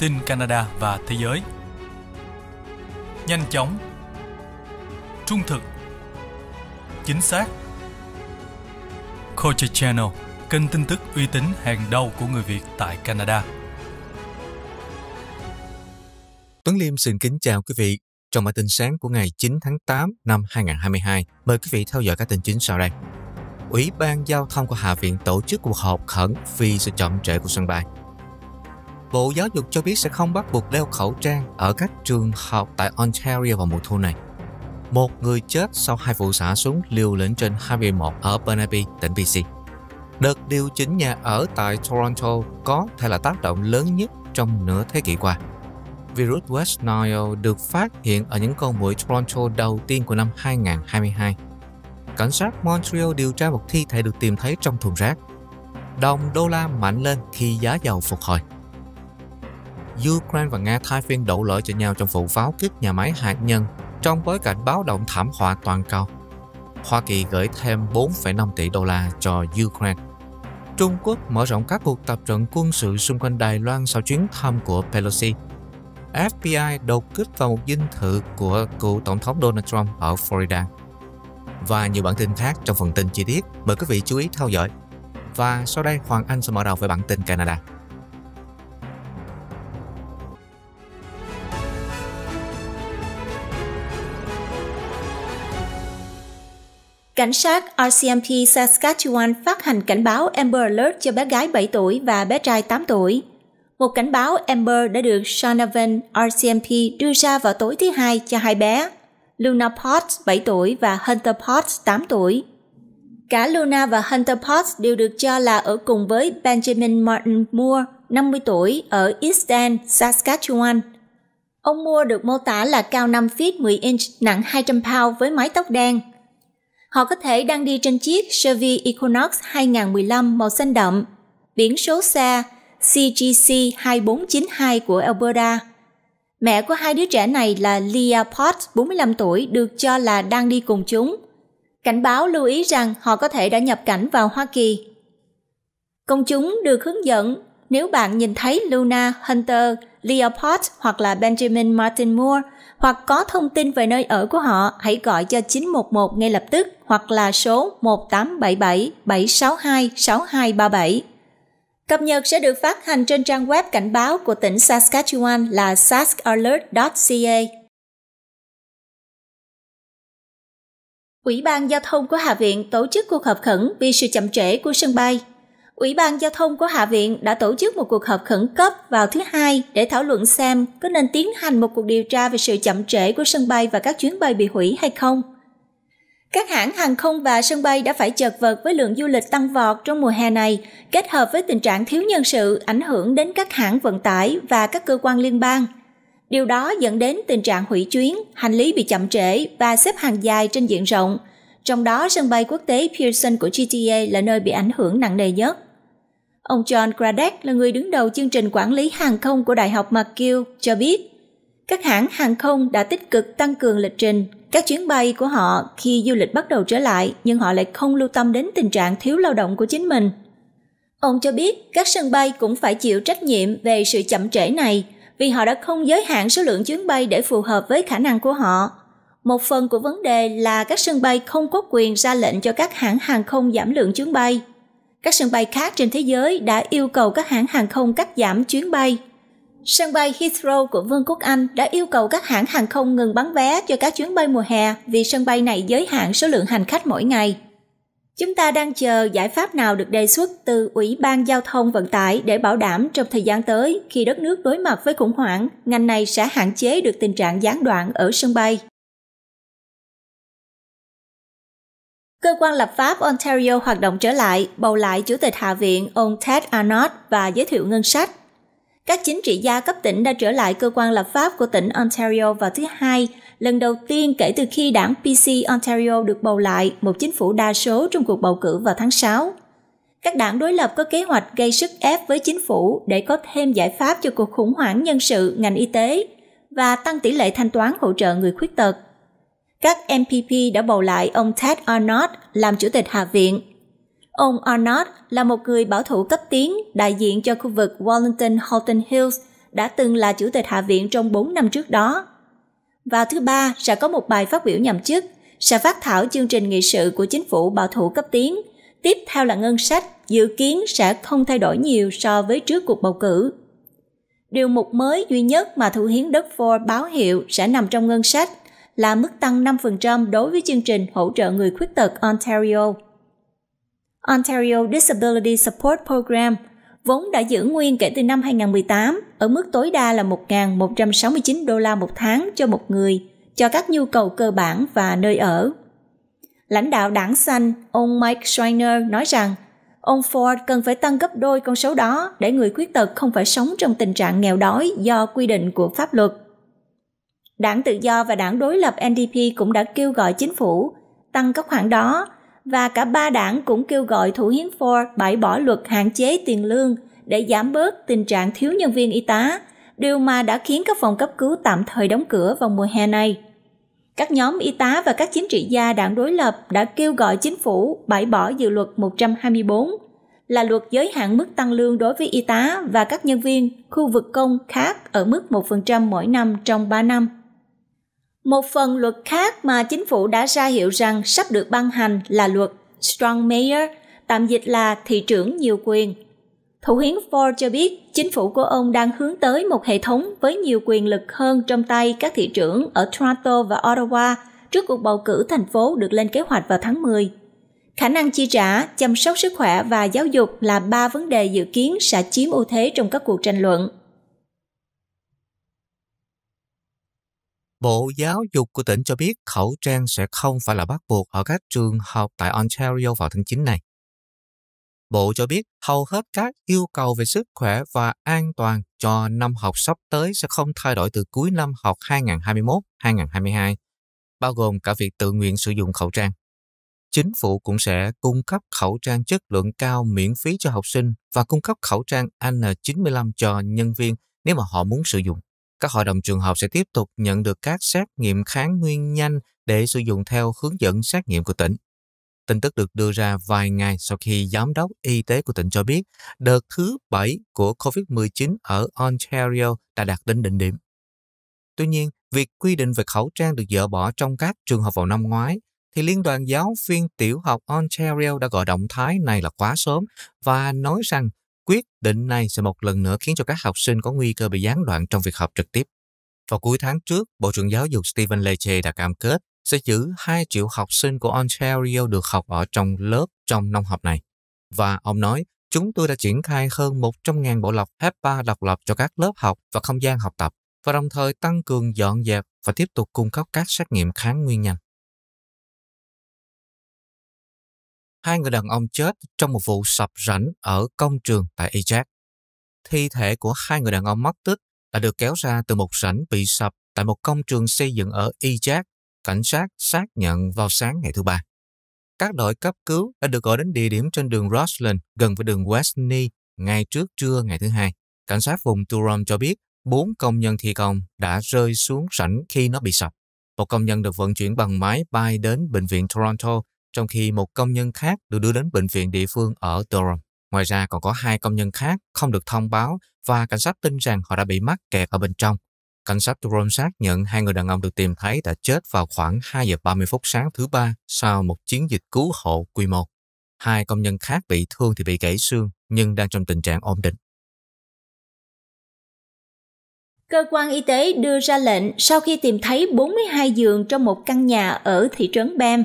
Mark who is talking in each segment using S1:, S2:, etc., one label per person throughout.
S1: tin Canada và thế giới. Nhanh chóng, trung thực, chính xác. Culture Channel, kênh tin tức uy tín hàng đầu của người Việt tại Canada. Tuấn Liêm xin kính chào quý vị. Trong bản tin sáng của ngày 9 tháng 8 năm 2022, mời quý vị theo dõi các tin chính sau đây. Ủy ban Giao thông của Hạ viện tổ chức cuộc họp khẩn vì sự chậm trễ của sân bay. Bộ Giáo dục cho biết sẽ không bắt buộc đeo khẩu trang ở các trường học tại Ontario vào mùa thu này. Một người chết sau hai vụ xả súng liều lĩnh trên Highway 1 ở Burnaby, tỉnh BC. Đợt điều chỉnh nhà ở tại Toronto có thể là tác động lớn nhất trong nửa thế kỷ qua. Virus West Nile được phát hiện ở những con muỗi Toronto đầu tiên của năm 2022. Cảnh sát Montreal điều tra một thi thể được tìm thấy trong thùng rác. Đồng đô la mạnh lên khi giá dầu phục hồi. Ukraine và Nga thay phiên đổ lỗi cho nhau trong vụ pháo kích nhà máy hạt nhân trong bối cảnh báo động thảm họa toàn cầu. Hoa Kỳ gửi thêm 4,5 tỷ đô la cho Ukraine. Trung Quốc mở rộng các cuộc tập trận quân sự xung quanh Đài Loan sau chuyến thăm của Pelosi. FBI đột kích vào một dinh thự của cựu Tổng thống Donald Trump ở Florida. Và nhiều bản tin khác trong phần tin chi tiết, mời quý vị chú ý theo dõi. Và sau đây Hoàng Anh sẽ mở đầu với bản tin Canada.
S2: Cảnh sát RCMP Saskatchewan phát hành cảnh báo Amber Alert cho bé gái 7 tuổi và bé trai 8 tuổi. Một cảnh báo Amber đã được Shanavan RCMP đưa ra vào tối thứ Hai cho hai bé, Luna Potts 7 tuổi và Hunter Potts 8 tuổi. Cả Luna và Hunter Potts đều được cho là ở cùng với Benjamin Martin Moore, 50 tuổi, ở East End, Saskatchewan. Ông Moore được mô tả là cao 5 feet 10 inch, nặng 200 pound với mái tóc đen, Họ có thể đang đi trên chiếc Chevy Equinox 2015 màu xanh đậm, biển số xe CGC 2492 của Alberta. Mẹ của hai đứa trẻ này là Leah Potts, 45 tuổi, được cho là đang đi cùng chúng. Cảnh báo lưu ý rằng họ có thể đã nhập cảnh vào Hoa Kỳ. Công chúng được hướng dẫn nếu bạn nhìn thấy Luna Hunter, Leah Potts hoặc là Benjamin Martin Moore – hoặc có thông tin về nơi ở của họ, hãy gọi cho 911 ngay lập tức hoặc là số 1877 762 6237. Cập nhật sẽ được phát hành trên trang web cảnh báo của tỉnh Saskatchewan là saskalert.ca. Ủy ban Giao thông của Hạ viện tổ chức cuộc họp khẩn vì sự chậm trễ của sân bay Ủy ban Giao thông của Hạ viện đã tổ chức một cuộc họp khẩn cấp vào thứ Hai để thảo luận xem có nên tiến hành một cuộc điều tra về sự chậm trễ của sân bay và các chuyến bay bị hủy hay không. Các hãng hàng không và sân bay đã phải chật vật với lượng du lịch tăng vọt trong mùa hè này, kết hợp với tình trạng thiếu nhân sự ảnh hưởng đến các hãng vận tải và các cơ quan liên bang. Điều đó dẫn đến tình trạng hủy chuyến, hành lý bị chậm trễ và xếp hàng dài trên diện rộng. Trong đó, sân bay quốc tế Pearson của GTA là nơi bị ảnh hưởng nặng nề nhất. Ông John Craddock là người đứng đầu chương trình quản lý hàng không của Đại học McGill cho biết, các hãng hàng không đã tích cực tăng cường lịch trình các chuyến bay của họ khi du lịch bắt đầu trở lại nhưng họ lại không lưu tâm đến tình trạng thiếu lao động của chính mình. Ông cho biết các sân bay cũng phải chịu trách nhiệm về sự chậm trễ này vì họ đã không giới hạn số lượng chuyến bay để phù hợp với khả năng của họ. Một phần của vấn đề là các sân bay không có quyền ra lệnh cho các hãng hàng không giảm lượng chuyến bay – các sân bay khác trên thế giới đã yêu cầu các hãng hàng không cắt giảm chuyến bay. Sân bay Heathrow của Vương quốc Anh đã yêu cầu các hãng hàng không ngừng bán vé cho các chuyến bay mùa hè vì sân bay này giới hạn số lượng hành khách mỗi ngày. Chúng ta đang chờ giải pháp nào được đề xuất từ Ủy ban Giao thông Vận tải để bảo đảm trong thời gian tới khi đất nước đối mặt với khủng hoảng, ngành này sẽ hạn chế được tình trạng gián đoạn ở sân bay. Cơ quan lập pháp Ontario hoạt động trở lại, bầu lại Chủ tịch Hạ viện ông Ted Arnott và giới thiệu ngân sách. Các chính trị gia cấp tỉnh đã trở lại cơ quan lập pháp của tỉnh Ontario vào thứ Hai, lần đầu tiên kể từ khi đảng PC Ontario được bầu lại một chính phủ đa số trong cuộc bầu cử vào tháng 6. Các đảng đối lập có kế hoạch gây sức ép với chính phủ để có thêm giải pháp cho cuộc khủng hoảng nhân sự ngành y tế và tăng tỷ lệ thanh toán hỗ trợ người khuyết tật các MPP đã bầu lại ông Ted Arnott làm chủ tịch Hạ viện. Ông Arnott là một người bảo thủ cấp tiến đại diện cho khu vực Wellington Halton Hills đã từng là chủ tịch Hạ viện trong 4 năm trước đó. Vào thứ Ba sẽ có một bài phát biểu nhậm chức, sẽ phát thảo chương trình nghị sự của chính phủ bảo thủ cấp tiến. Tiếp theo là ngân sách, dự kiến sẽ không thay đổi nhiều so với trước cuộc bầu cử. Điều mục mới duy nhất mà thủ hiến đất Ford báo hiệu sẽ nằm trong ngân sách là mức tăng 5% đối với chương trình hỗ trợ người khuyết tật Ontario. Ontario Disability Support Program vốn đã giữ nguyên kể từ năm 2018 ở mức tối đa là 1.169 đô la một tháng cho một người cho các nhu cầu cơ bản và nơi ở. Lãnh đạo đảng xanh, ông Mike Schreiner nói rằng ông Ford cần phải tăng gấp đôi con số đó để người khuyết tật không phải sống trong tình trạng nghèo đói do quy định của pháp luật. Đảng Tự do và đảng đối lập NDP cũng đã kêu gọi chính phủ tăng các khoản đó và cả ba đảng cũng kêu gọi thủ hiến Ford bãi bỏ luật hạn chế tiền lương để giảm bớt tình trạng thiếu nhân viên y tá, điều mà đã khiến các phòng cấp cứu tạm thời đóng cửa vào mùa hè này. Các nhóm y tá và các chính trị gia đảng đối lập đã kêu gọi chính phủ bãi bỏ dự luật 124 là luật giới hạn mức tăng lương đối với y tá và các nhân viên khu vực công khác ở mức 1% mỗi năm trong 3 năm. Một phần luật khác mà chính phủ đã ra hiệu rằng sắp được ban hành là luật Strong Mayor, tạm dịch là thị trưởng nhiều quyền. Thủ hiến Ford cho biết chính phủ của ông đang hướng tới một hệ thống với nhiều quyền lực hơn trong tay các thị trưởng ở Toronto và Ottawa trước cuộc bầu cử thành phố được lên kế hoạch vào tháng 10. Khả năng chi trả, chăm sóc sức khỏe và giáo dục là ba vấn đề dự kiến sẽ chiếm ưu thế trong các cuộc tranh luận.
S1: Bộ Giáo dục của tỉnh cho biết khẩu trang sẽ không phải là bắt buộc ở các trường học tại Ontario vào tháng 9 này. Bộ cho biết hầu hết các yêu cầu về sức khỏe và an toàn cho năm học sắp tới sẽ không thay đổi từ cuối năm học 2021-2022, bao gồm cả việc tự nguyện sử dụng khẩu trang. Chính phủ cũng sẽ cung cấp khẩu trang chất lượng cao miễn phí cho học sinh và cung cấp khẩu trang N95 cho nhân viên nếu mà họ muốn sử dụng. Các hội đồng trường học sẽ tiếp tục nhận được các xét nghiệm kháng nguyên nhanh để sử dụng theo hướng dẫn xét nghiệm của tỉnh. Tin tức được đưa ra vài ngày sau khi giám đốc y tế của tỉnh cho biết đợt thứ 7 của COVID-19 ở Ontario đã đạt đến đỉnh điểm. Tuy nhiên, việc quy định về khẩu trang được dỡ bỏ trong các trường học vào năm ngoái thì Liên đoàn Giáo viên Tiểu học Ontario đã gọi động thái này là quá sớm và nói rằng Quyết định này sẽ một lần nữa khiến cho các học sinh có nguy cơ bị gián đoạn trong việc học trực tiếp. Vào cuối tháng trước, Bộ trưởng Giáo dục Stephen Leche đã cam kết sẽ giữ 2 triệu học sinh của Ontario được học ở trong lớp trong năm học này. Và ông nói, chúng tôi đã triển khai hơn 100.000 bộ lọc HEPA độc lập cho các lớp học và không gian học tập, và đồng thời tăng cường dọn dẹp và tiếp tục cung cấp các xét nghiệm kháng nguyên nhanh. hai người đàn ông chết trong một vụ sập rãnh ở công trường tại Ajax. Thi thể của hai người đàn ông mất tích đã được kéo ra từ một rãnh bị sập tại một công trường xây dựng ở Ajax. cảnh sát xác nhận vào sáng ngày thứ ba. Các đội cấp cứu đã được gọi đến địa điểm trên đường Roslyn gần với đường Westney ngay trước trưa ngày thứ hai. Cảnh sát vùng Turon cho biết bốn công nhân thi công đã rơi xuống rãnh khi nó bị sập. Một công nhân được vận chuyển bằng máy bay đến bệnh viện Toronto trong khi một công nhân khác được đưa đến bệnh viện địa phương ở Durham. Ngoài ra còn có hai công nhân khác không được thông báo và cảnh sát tin rằng họ đã bị mắc kẹt ở bên trong. Cảnh sát Durham xác nhận hai người đàn ông được tìm thấy đã chết vào khoảng 2 giờ 30 phút sáng thứ ba sau một chiến dịch cứu hộ quy mô. Hai công nhân khác bị thương thì bị gãy xương nhưng đang trong tình trạng ổn định.
S2: Cơ quan y tế đưa ra lệnh sau khi tìm thấy 42 giường trong một căn nhà ở thị trấn Banff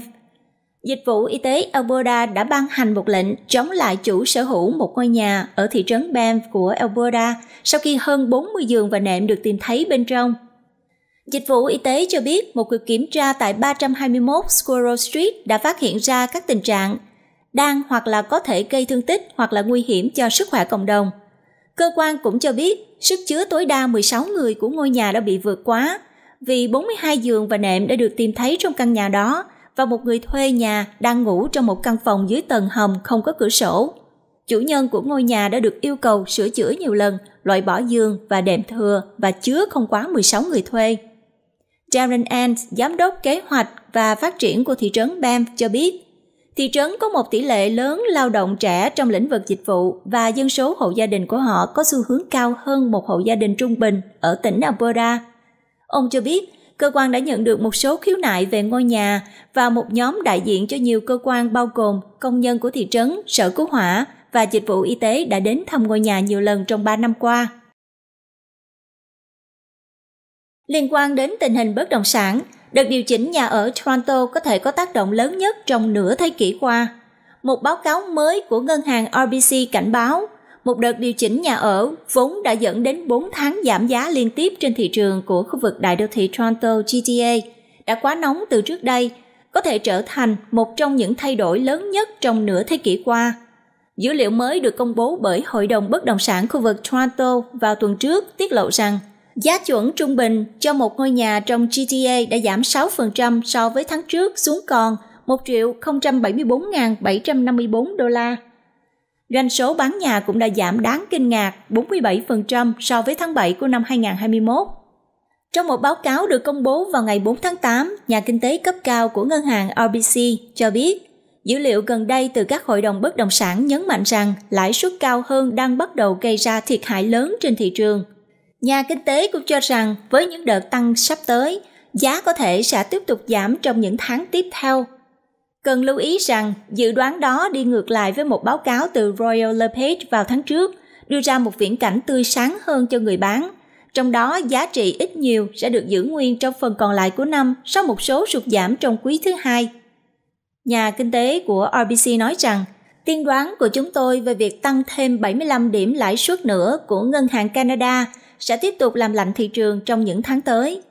S2: Dịch vụ y tế Alberta đã ban hành một lệnh chống lại chủ sở hữu một ngôi nhà ở thị trấn Banff của Alberta sau khi hơn 40 giường và nệm được tìm thấy bên trong. Dịch vụ y tế cho biết một cuộc kiểm tra tại 321 Squirrel Street đã phát hiện ra các tình trạng đang hoặc là có thể gây thương tích hoặc là nguy hiểm cho sức khỏe cộng đồng. Cơ quan cũng cho biết sức chứa tối đa 16 người của ngôi nhà đã bị vượt quá vì 42 giường và nệm đã được tìm thấy trong căn nhà đó và một người thuê nhà đang ngủ trong một căn phòng dưới tầng hầm không có cửa sổ. Chủ nhân của ngôi nhà đã được yêu cầu sửa chữa nhiều lần, loại bỏ giường và đệm thừa và chứa không quá 16 người thuê. Darren Ant, giám đốc kế hoạch và phát triển của thị trấn Banff cho biết, thị trấn có một tỷ lệ lớn lao động trẻ trong lĩnh vực dịch vụ và dân số hộ gia đình của họ có xu hướng cao hơn một hộ gia đình trung bình ở tỉnh Alberta. Ông cho biết cơ quan đã nhận được một số khiếu nại về ngôi nhà và một nhóm đại diện cho nhiều cơ quan bao gồm công nhân của thị trấn, sở cứu hỏa và dịch vụ y tế đã đến thăm ngôi nhà nhiều lần trong 3 năm qua. Liên quan đến tình hình bất động sản, đợt điều chỉnh nhà ở Toronto có thể có tác động lớn nhất trong nửa thế kỷ qua. Một báo cáo mới của ngân hàng RBC cảnh báo một đợt điều chỉnh nhà ở vốn đã dẫn đến 4 tháng giảm giá liên tiếp trên thị trường của khu vực đại đô thị Toronto GTA đã quá nóng từ trước đây, có thể trở thành một trong những thay đổi lớn nhất trong nửa thế kỷ qua. Dữ liệu mới được công bố bởi Hội đồng Bất động sản khu vực Toronto vào tuần trước tiết lộ rằng giá chuẩn trung bình cho một ngôi nhà trong GTA đã giảm 6% so với tháng trước xuống còn 1 074.754 đô la Doanh số bán nhà cũng đã giảm đáng kinh ngạc 47% so với tháng 7 của năm 2021. Trong một báo cáo được công bố vào ngày 4 tháng 8, nhà kinh tế cấp cao của ngân hàng RBC cho biết, dữ liệu gần đây từ các hội đồng bất động sản nhấn mạnh rằng lãi suất cao hơn đang bắt đầu gây ra thiệt hại lớn trên thị trường. Nhà kinh tế cũng cho rằng với những đợt tăng sắp tới, giá có thể sẽ tiếp tục giảm trong những tháng tiếp theo Cần lưu ý rằng dự đoán đó đi ngược lại với một báo cáo từ Royal LePage vào tháng trước, đưa ra một viễn cảnh tươi sáng hơn cho người bán. Trong đó, giá trị ít nhiều sẽ được giữ nguyên trong phần còn lại của năm sau một số sụt giảm trong quý thứ hai. Nhà kinh tế của RBC nói rằng, tiên đoán của chúng tôi về việc tăng thêm 75 điểm lãi suất nữa của Ngân hàng Canada sẽ tiếp tục làm lạnh thị trường trong những tháng tới.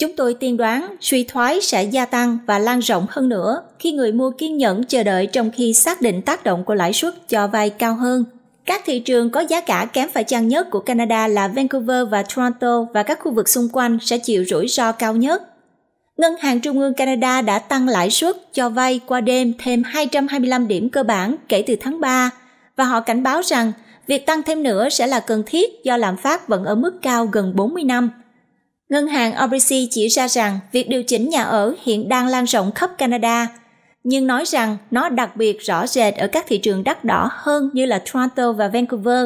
S2: Chúng tôi tiên đoán suy thoái sẽ gia tăng và lan rộng hơn nữa khi người mua kiên nhẫn chờ đợi trong khi xác định tác động của lãi suất cho vay cao hơn. Các thị trường có giá cả kém phải chăng nhất của Canada là Vancouver và Toronto và các khu vực xung quanh sẽ chịu rủi ro cao nhất. Ngân hàng Trung ương Canada đã tăng lãi suất cho vay qua đêm thêm 225 điểm cơ bản kể từ tháng 3 và họ cảnh báo rằng việc tăng thêm nữa sẽ là cần thiết do lạm phát vẫn ở mức cao gần 40 năm – Ngân hàng RBC chỉ ra rằng việc điều chỉnh nhà ở hiện đang lan rộng khắp Canada, nhưng nói rằng nó đặc biệt rõ rệt ở các thị trường đắt đỏ hơn như là Toronto và Vancouver.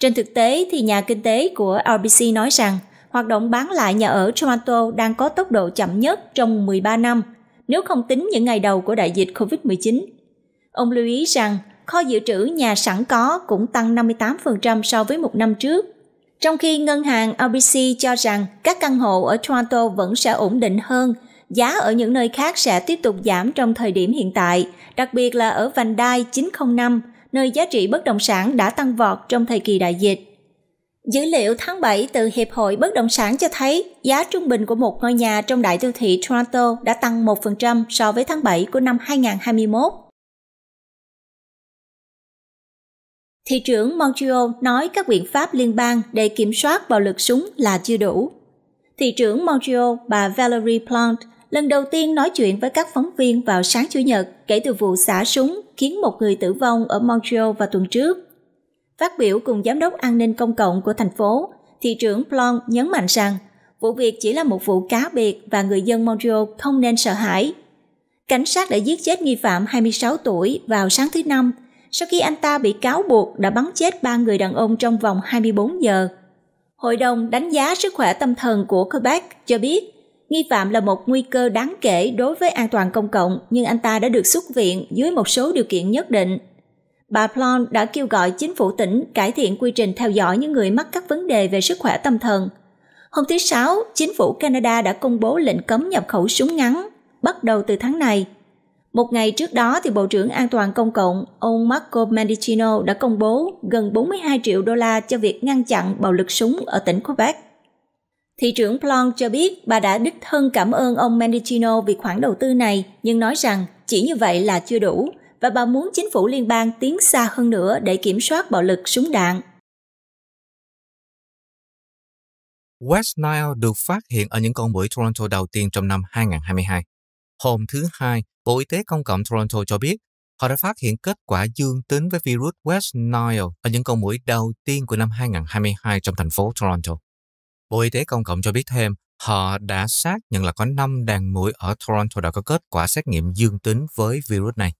S2: Trên thực tế thì nhà kinh tế của RBC nói rằng hoạt động bán lại nhà ở Toronto đang có tốc độ chậm nhất trong 13 năm, nếu không tính những ngày đầu của đại dịch COVID-19. Ông lưu ý rằng kho dự trữ nhà sẵn có cũng tăng 58% so với một năm trước trong khi ngân hàng RBC cho rằng các căn hộ ở Toronto vẫn sẽ ổn định hơn, giá ở những nơi khác sẽ tiếp tục giảm trong thời điểm hiện tại, đặc biệt là ở vành đai 905, nơi giá trị bất động sản đã tăng vọt trong thời kỳ đại dịch. Dữ liệu tháng 7 từ Hiệp hội Bất động sản cho thấy giá trung bình của một ngôi nhà trong đại đô thị Toronto đã tăng 1% so với tháng 7 của năm 2021. thị trưởng Montreal nói các biện pháp liên bang để kiểm soát bạo lực súng là chưa đủ. Thị trưởng Montreal bà Valerie Plante lần đầu tiên nói chuyện với các phóng viên vào sáng Chủ nhật kể từ vụ xả súng khiến một người tử vong ở Montreal vào tuần trước. Phát biểu cùng Giám đốc An ninh Công cộng của thành phố, thị trưởng Plante nhấn mạnh rằng vụ việc chỉ là một vụ cá biệt và người dân Montreal không nên sợ hãi. Cảnh sát đã giết chết nghi phạm 26 tuổi vào sáng thứ Năm sau khi anh ta bị cáo buộc đã bắn chết ba người đàn ông trong vòng 24 giờ. Hội đồng đánh giá sức khỏe tâm thần của Quebec cho biết nghi phạm là một nguy cơ đáng kể đối với an toàn công cộng nhưng anh ta đã được xuất viện dưới một số điều kiện nhất định. Bà Plon đã kêu gọi chính phủ tỉnh cải thiện quy trình theo dõi những người mắc các vấn đề về sức khỏe tâm thần. Hôm thứ Sáu, chính phủ Canada đã công bố lệnh cấm nhập khẩu súng ngắn, bắt đầu từ tháng này – một ngày trước đó, thì Bộ trưởng An toàn Công cộng ông Marco Mendicino đã công bố gần 42 triệu đô la cho việc ngăn chặn bạo lực súng ở tỉnh Quebec. Thị trưởng Plon cho biết bà đã đích thân cảm ơn ông Mendicino vì khoản đầu tư này, nhưng nói rằng chỉ như vậy là chưa đủ và bà muốn chính phủ liên bang tiến xa hơn nữa để kiểm soát bạo lực súng đạn.
S1: West Nile được phát hiện ở những con muỗi Toronto đầu tiên trong năm 2022. Hôm thứ Hai, Bộ Y tế Công cộng Toronto cho biết họ đã phát hiện kết quả dương tính với virus West Nile ở những con mũi đầu tiên của năm 2022 trong thành phố Toronto. Bộ Y tế Công cộng cho biết thêm, họ đã xác nhận là có 5 đàn mũi ở Toronto đã có kết quả xét nghiệm dương tính với virus này.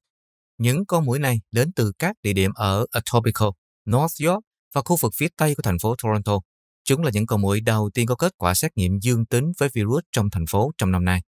S1: Những con mũi này đến từ các địa điểm ở Etobicoke, North York và khu vực phía Tây của thành phố Toronto. Chúng là những con mũi đầu tiên có kết quả xét nghiệm dương tính với virus trong thành phố trong năm nay.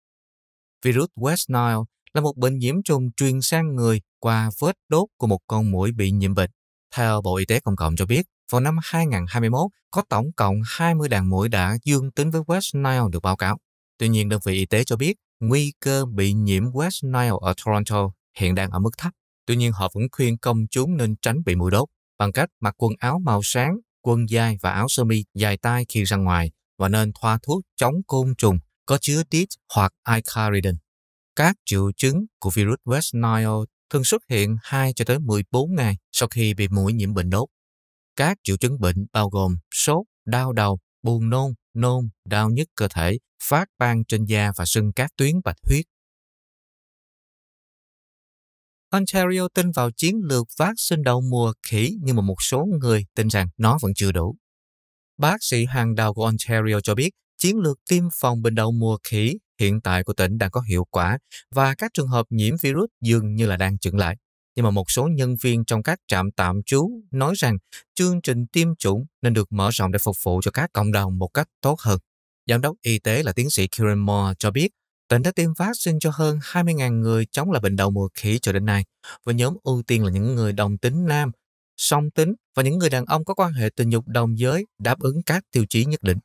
S1: Virus West Nile là một bệnh nhiễm trùng truyền sang người qua vết đốt của một con muỗi bị nhiễm bệnh. Theo Bộ Y tế Công cộng cho biết, vào năm 2021 có tổng cộng 20 đàn muỗi đã dương tính với West Nile được báo cáo. Tuy nhiên, đơn vị y tế cho biết nguy cơ bị nhiễm West Nile ở Toronto hiện đang ở mức thấp. Tuy nhiên, họ vẫn khuyên công chúng nên tránh bị mũi đốt bằng cách mặc quần áo màu sáng, quần dài và áo sơ mi dài tay khi ra ngoài và nên thoa thuốc chống côn trùng có chứa DIT hoặc iCaridin. Các triệu chứng của virus West Nile thường xuất hiện 2 cho tới 14 ngày sau khi bị mũi nhiễm bệnh đốt. Các triệu chứng bệnh bao gồm sốt, đau đầu, buồn nôn, nôn, đau nhức cơ thể, phát ban trên da và sưng các tuyến bạch huyết. Ontario tin vào chiến lược sinh đầu mùa khỉ nhưng mà một số người tin rằng nó vẫn chưa đủ. Bác sĩ hàng đầu của Ontario cho biết chiến lược tiêm phòng bệnh đậu mùa khỉ hiện tại của tỉnh đang có hiệu quả và các trường hợp nhiễm virus dường như là đang chững lại. Nhưng mà một số nhân viên trong các trạm tạm trú nói rằng chương trình tiêm chủng nên được mở rộng để phục vụ cho các cộng đồng một cách tốt hơn. Giám đốc y tế là tiến sĩ Kieran Moore cho biết, tỉnh đã tiêm vaccine cho hơn 20.000 người chống lại bệnh đậu mùa khỉ cho đến nay, và nhóm ưu tiên là những người đồng tính nam, song tính và những người đàn ông có quan hệ tình dục đồng giới đáp ứng các tiêu chí nhất định.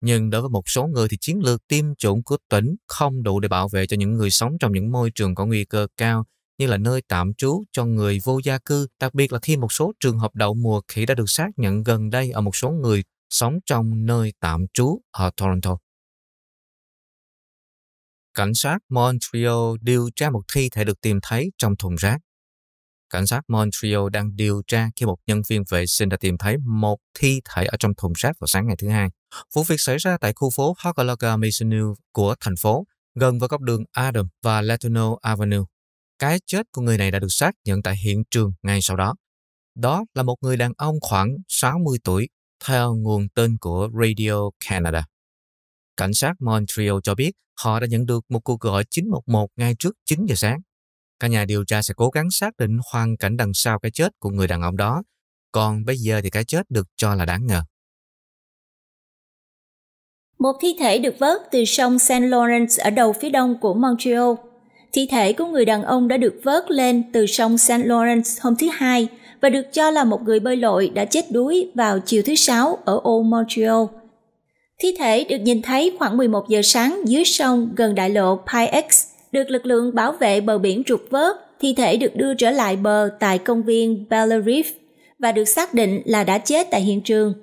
S1: Nhưng đối với một số người thì chiến lược tiêm chủng của tỉnh không đủ để bảo vệ cho những người sống trong những môi trường có nguy cơ cao như là nơi tạm trú cho người vô gia cư, đặc biệt là khi một số trường hợp đậu mùa khỉ đã được xác nhận gần đây ở một số người sống trong nơi tạm trú ở Toronto. Cảnh sát Montreal điều tra một thi thể được tìm thấy trong thùng rác cảnh sát Montreal đang điều tra khi một nhân viên vệ sinh đã tìm thấy một thi thể ở trong thùng rác vào sáng ngày thứ hai. Vụ việc xảy ra tại khu phố Hochelaga Maisonneuve của thành phố, gần với góc đường Adam và Letourneau Avenue. Cái chết của người này đã được xác nhận tại hiện trường ngay sau đó. Đó là một người đàn ông khoảng 60 tuổi, theo nguồn tin của Radio Canada. Cảnh sát Montreal cho biết họ đã nhận được một cuộc gọi 911 ngay trước 9 giờ sáng các nhà điều tra sẽ cố gắng xác định hoàn cảnh đằng sau cái chết của người đàn ông đó, còn bây giờ thì cái chết được cho là đáng ngờ.
S2: Một thi thể được vớt từ sông St. Lawrence ở đầu phía đông của Montreal. Thi thể của người đàn ông đã được vớt lên từ sông St. Lawrence hôm thứ Hai và được cho là một người bơi lội đã chết đuối vào chiều thứ Sáu ở ô Montreal. Thi thể được nhìn thấy khoảng 11 giờ sáng dưới sông gần đại lộ Pie X được lực lượng bảo vệ bờ biển trục vớt, thi thể được đưa trở lại bờ tại công viên Bellerif và được xác định là đã chết tại hiện trường.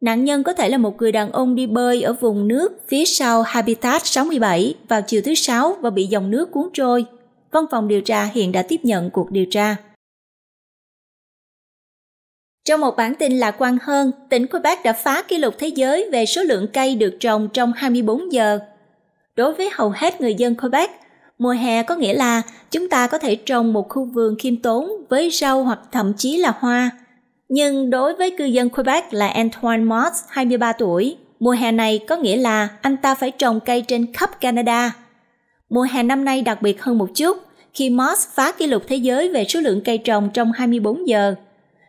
S2: Nạn nhân có thể là một người đàn ông đi bơi ở vùng nước phía sau Habitat 67 vào chiều thứ Sáu và bị dòng nước cuốn trôi. Văn phòng điều tra hiện đã tiếp nhận cuộc điều tra. Trong một bản tin lạc quan hơn, tỉnh Quebec đã phá kỷ lục thế giới về số lượng cây được trồng trong 24 giờ. Đối với hầu hết người dân Quebec, Mùa hè có nghĩa là chúng ta có thể trồng một khu vườn khiêm tốn với rau hoặc thậm chí là hoa. Nhưng đối với cư dân Quebec là Antoine Moss, 23 tuổi, mùa hè này có nghĩa là anh ta phải trồng cây trên khắp Canada. Mùa hè năm nay đặc biệt hơn một chút khi Moss phá kỷ lục thế giới về số lượng cây trồng trong 24 giờ.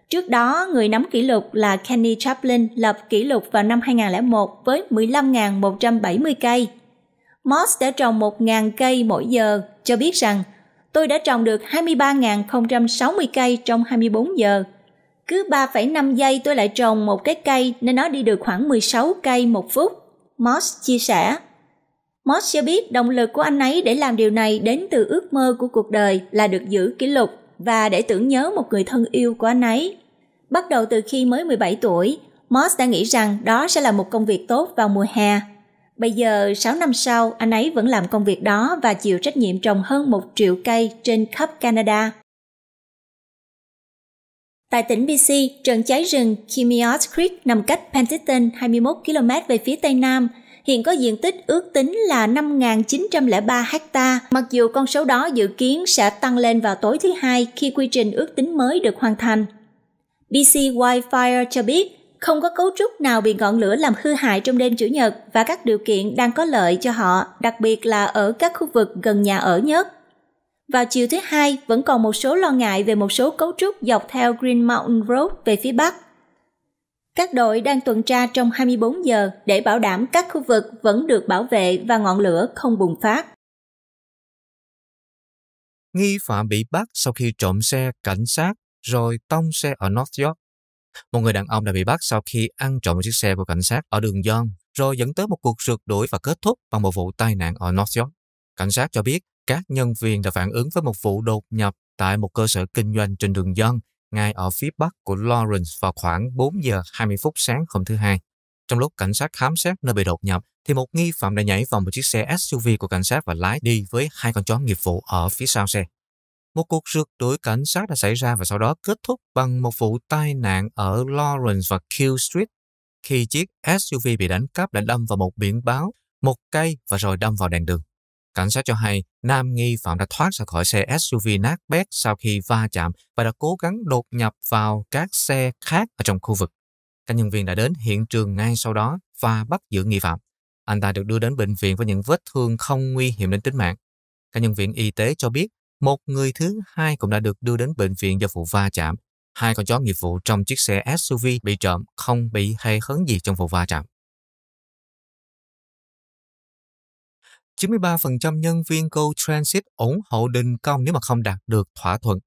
S2: Trước đó, người nắm kỷ lục là Kenny Chaplin lập kỷ lục vào năm 2001 với 15.170 cây. Moss đã trồng 1.000 cây mỗi giờ, cho biết rằng tôi đã trồng được 23.060 cây trong 24 giờ. Cứ 3,5 giây tôi lại trồng một cái cây nên nó đi được khoảng 16 cây một phút. Moss chia sẻ. Moss cho biết động lực của anh ấy để làm điều này đến từ ước mơ của cuộc đời là được giữ kỷ lục và để tưởng nhớ một người thân yêu của anh ấy. Bắt đầu từ khi mới 17 tuổi, Moss đã nghĩ rằng đó sẽ là một công việc tốt vào mùa hè Bây giờ 6 năm sau, anh ấy vẫn làm công việc đó và chịu trách nhiệm trồng hơn 1 triệu cây trên khắp Canada. Tại tỉnh BC, trận cháy rừng Kimiot Creek nằm cách Penticton 21 km về phía tây nam, hiện có diện tích ước tính là 5.903 ha, mặc dù con số đó dự kiến sẽ tăng lên vào tối thứ hai khi quy trình ước tính mới được hoàn thành. BC Wildfire cho biết không có cấu trúc nào bị ngọn lửa làm hư hại trong đêm chủ nhật và các điều kiện đang có lợi cho họ, đặc biệt là ở các khu vực gần nhà ở nhất. Vào chiều thứ hai, vẫn còn một số lo ngại về một số cấu trúc dọc theo Green Mountain Road về phía bắc. Các đội đang tuần tra trong 24 giờ để bảo đảm các khu vực vẫn được bảo vệ và ngọn lửa không bùng phát.
S1: Nghi phạm bị bắt sau khi trộm xe cảnh sát rồi tông xe ở North York. Một người đàn ông đã bị bắt sau khi ăn trộm một chiếc xe của cảnh sát ở đường John, rồi dẫn tới một cuộc rượt đuổi và kết thúc bằng một vụ tai nạn ở North York. Cảnh sát cho biết các nhân viên đã phản ứng với một vụ đột nhập tại một cơ sở kinh doanh trên đường John ngay ở phía bắc của Lawrence vào khoảng 4 giờ 20 phút sáng hôm thứ Hai. Trong lúc cảnh sát khám xét nơi bị đột nhập, thì một nghi phạm đã nhảy vào một chiếc xe SUV của cảnh sát và lái đi với hai con chó nghiệp vụ ở phía sau xe. Một cuộc rượt đuổi cảnh sát đã xảy ra và sau đó kết thúc bằng một vụ tai nạn ở Lawrence và Q Street khi chiếc SUV bị đánh cắp đã đâm vào một biển báo, một cây và rồi đâm vào đèn đường. Cảnh sát cho hay nam nghi phạm đã thoát ra khỏi xe SUV nát bét sau khi va chạm và đã cố gắng đột nhập vào các xe khác ở trong khu vực. Các nhân viên đã đến hiện trường ngay sau đó và bắt giữ nghi phạm. Anh ta được đưa đến bệnh viện với những vết thương không nguy hiểm đến tính mạng. Các nhân viên y tế cho biết một người thứ hai cũng đã được đưa đến bệnh viện do vụ va chạm. Hai con chó nghiệp vụ trong chiếc xe SUV bị trộm không bị hề hấn gì trong vụ va chạm. 93% nhân viên Go Transit ủng hộ đình công nếu mà không đạt được thỏa thuận.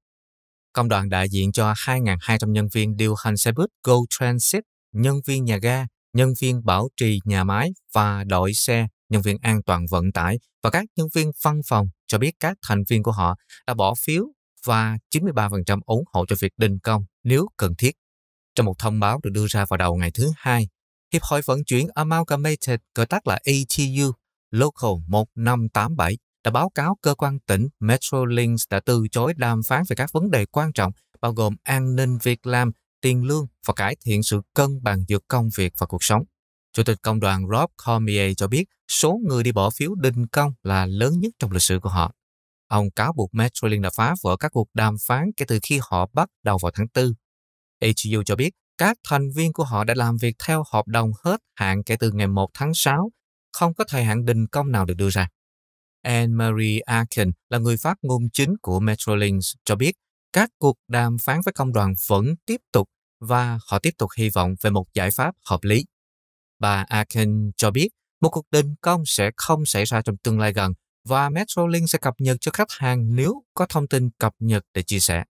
S1: Công đoàn đại diện cho 2.200 nhân viên điều hành xe buýt Go Transit, nhân viên nhà ga, nhân viên bảo trì nhà máy và đội xe nhân viên an toàn vận tải và các nhân viên văn phòng cho biết các thành viên của họ đã bỏ phiếu và 93% ủng hộ cho việc đình công nếu cần thiết. Trong một thông báo được đưa ra vào đầu ngày thứ hai, Hiệp hội vận chuyển Amalgamated, gọi tắt là ATU, Local 1587, đã báo cáo cơ quan tỉnh Metrolinx đã từ chối đàm phán về các vấn đề quan trọng bao gồm an ninh việc làm, tiền lương và cải thiện sự cân bằng giữa công việc và cuộc sống. Chủ tịch công đoàn Rob Cormier cho biết số người đi bỏ phiếu đình công là lớn nhất trong lịch sử của họ. Ông cáo buộc Metro đã phá vỡ các cuộc đàm phán kể từ khi họ bắt đầu vào tháng 4. AGU cho biết các thành viên của họ đã làm việc theo hợp đồng hết hạn kể từ ngày 1 tháng 6, không có thời hạn đình công nào được đưa ra. Anne-Marie Akin là người phát ngôn chính của Metrolinx cho biết các cuộc đàm phán với công đoàn vẫn tiếp tục và họ tiếp tục hy vọng về một giải pháp hợp lý. Bà Akin cho biết một cuộc đình công sẽ không xảy ra trong tương lai gần và Metrolink sẽ cập nhật cho khách hàng nếu có thông tin cập nhật để chia sẻ.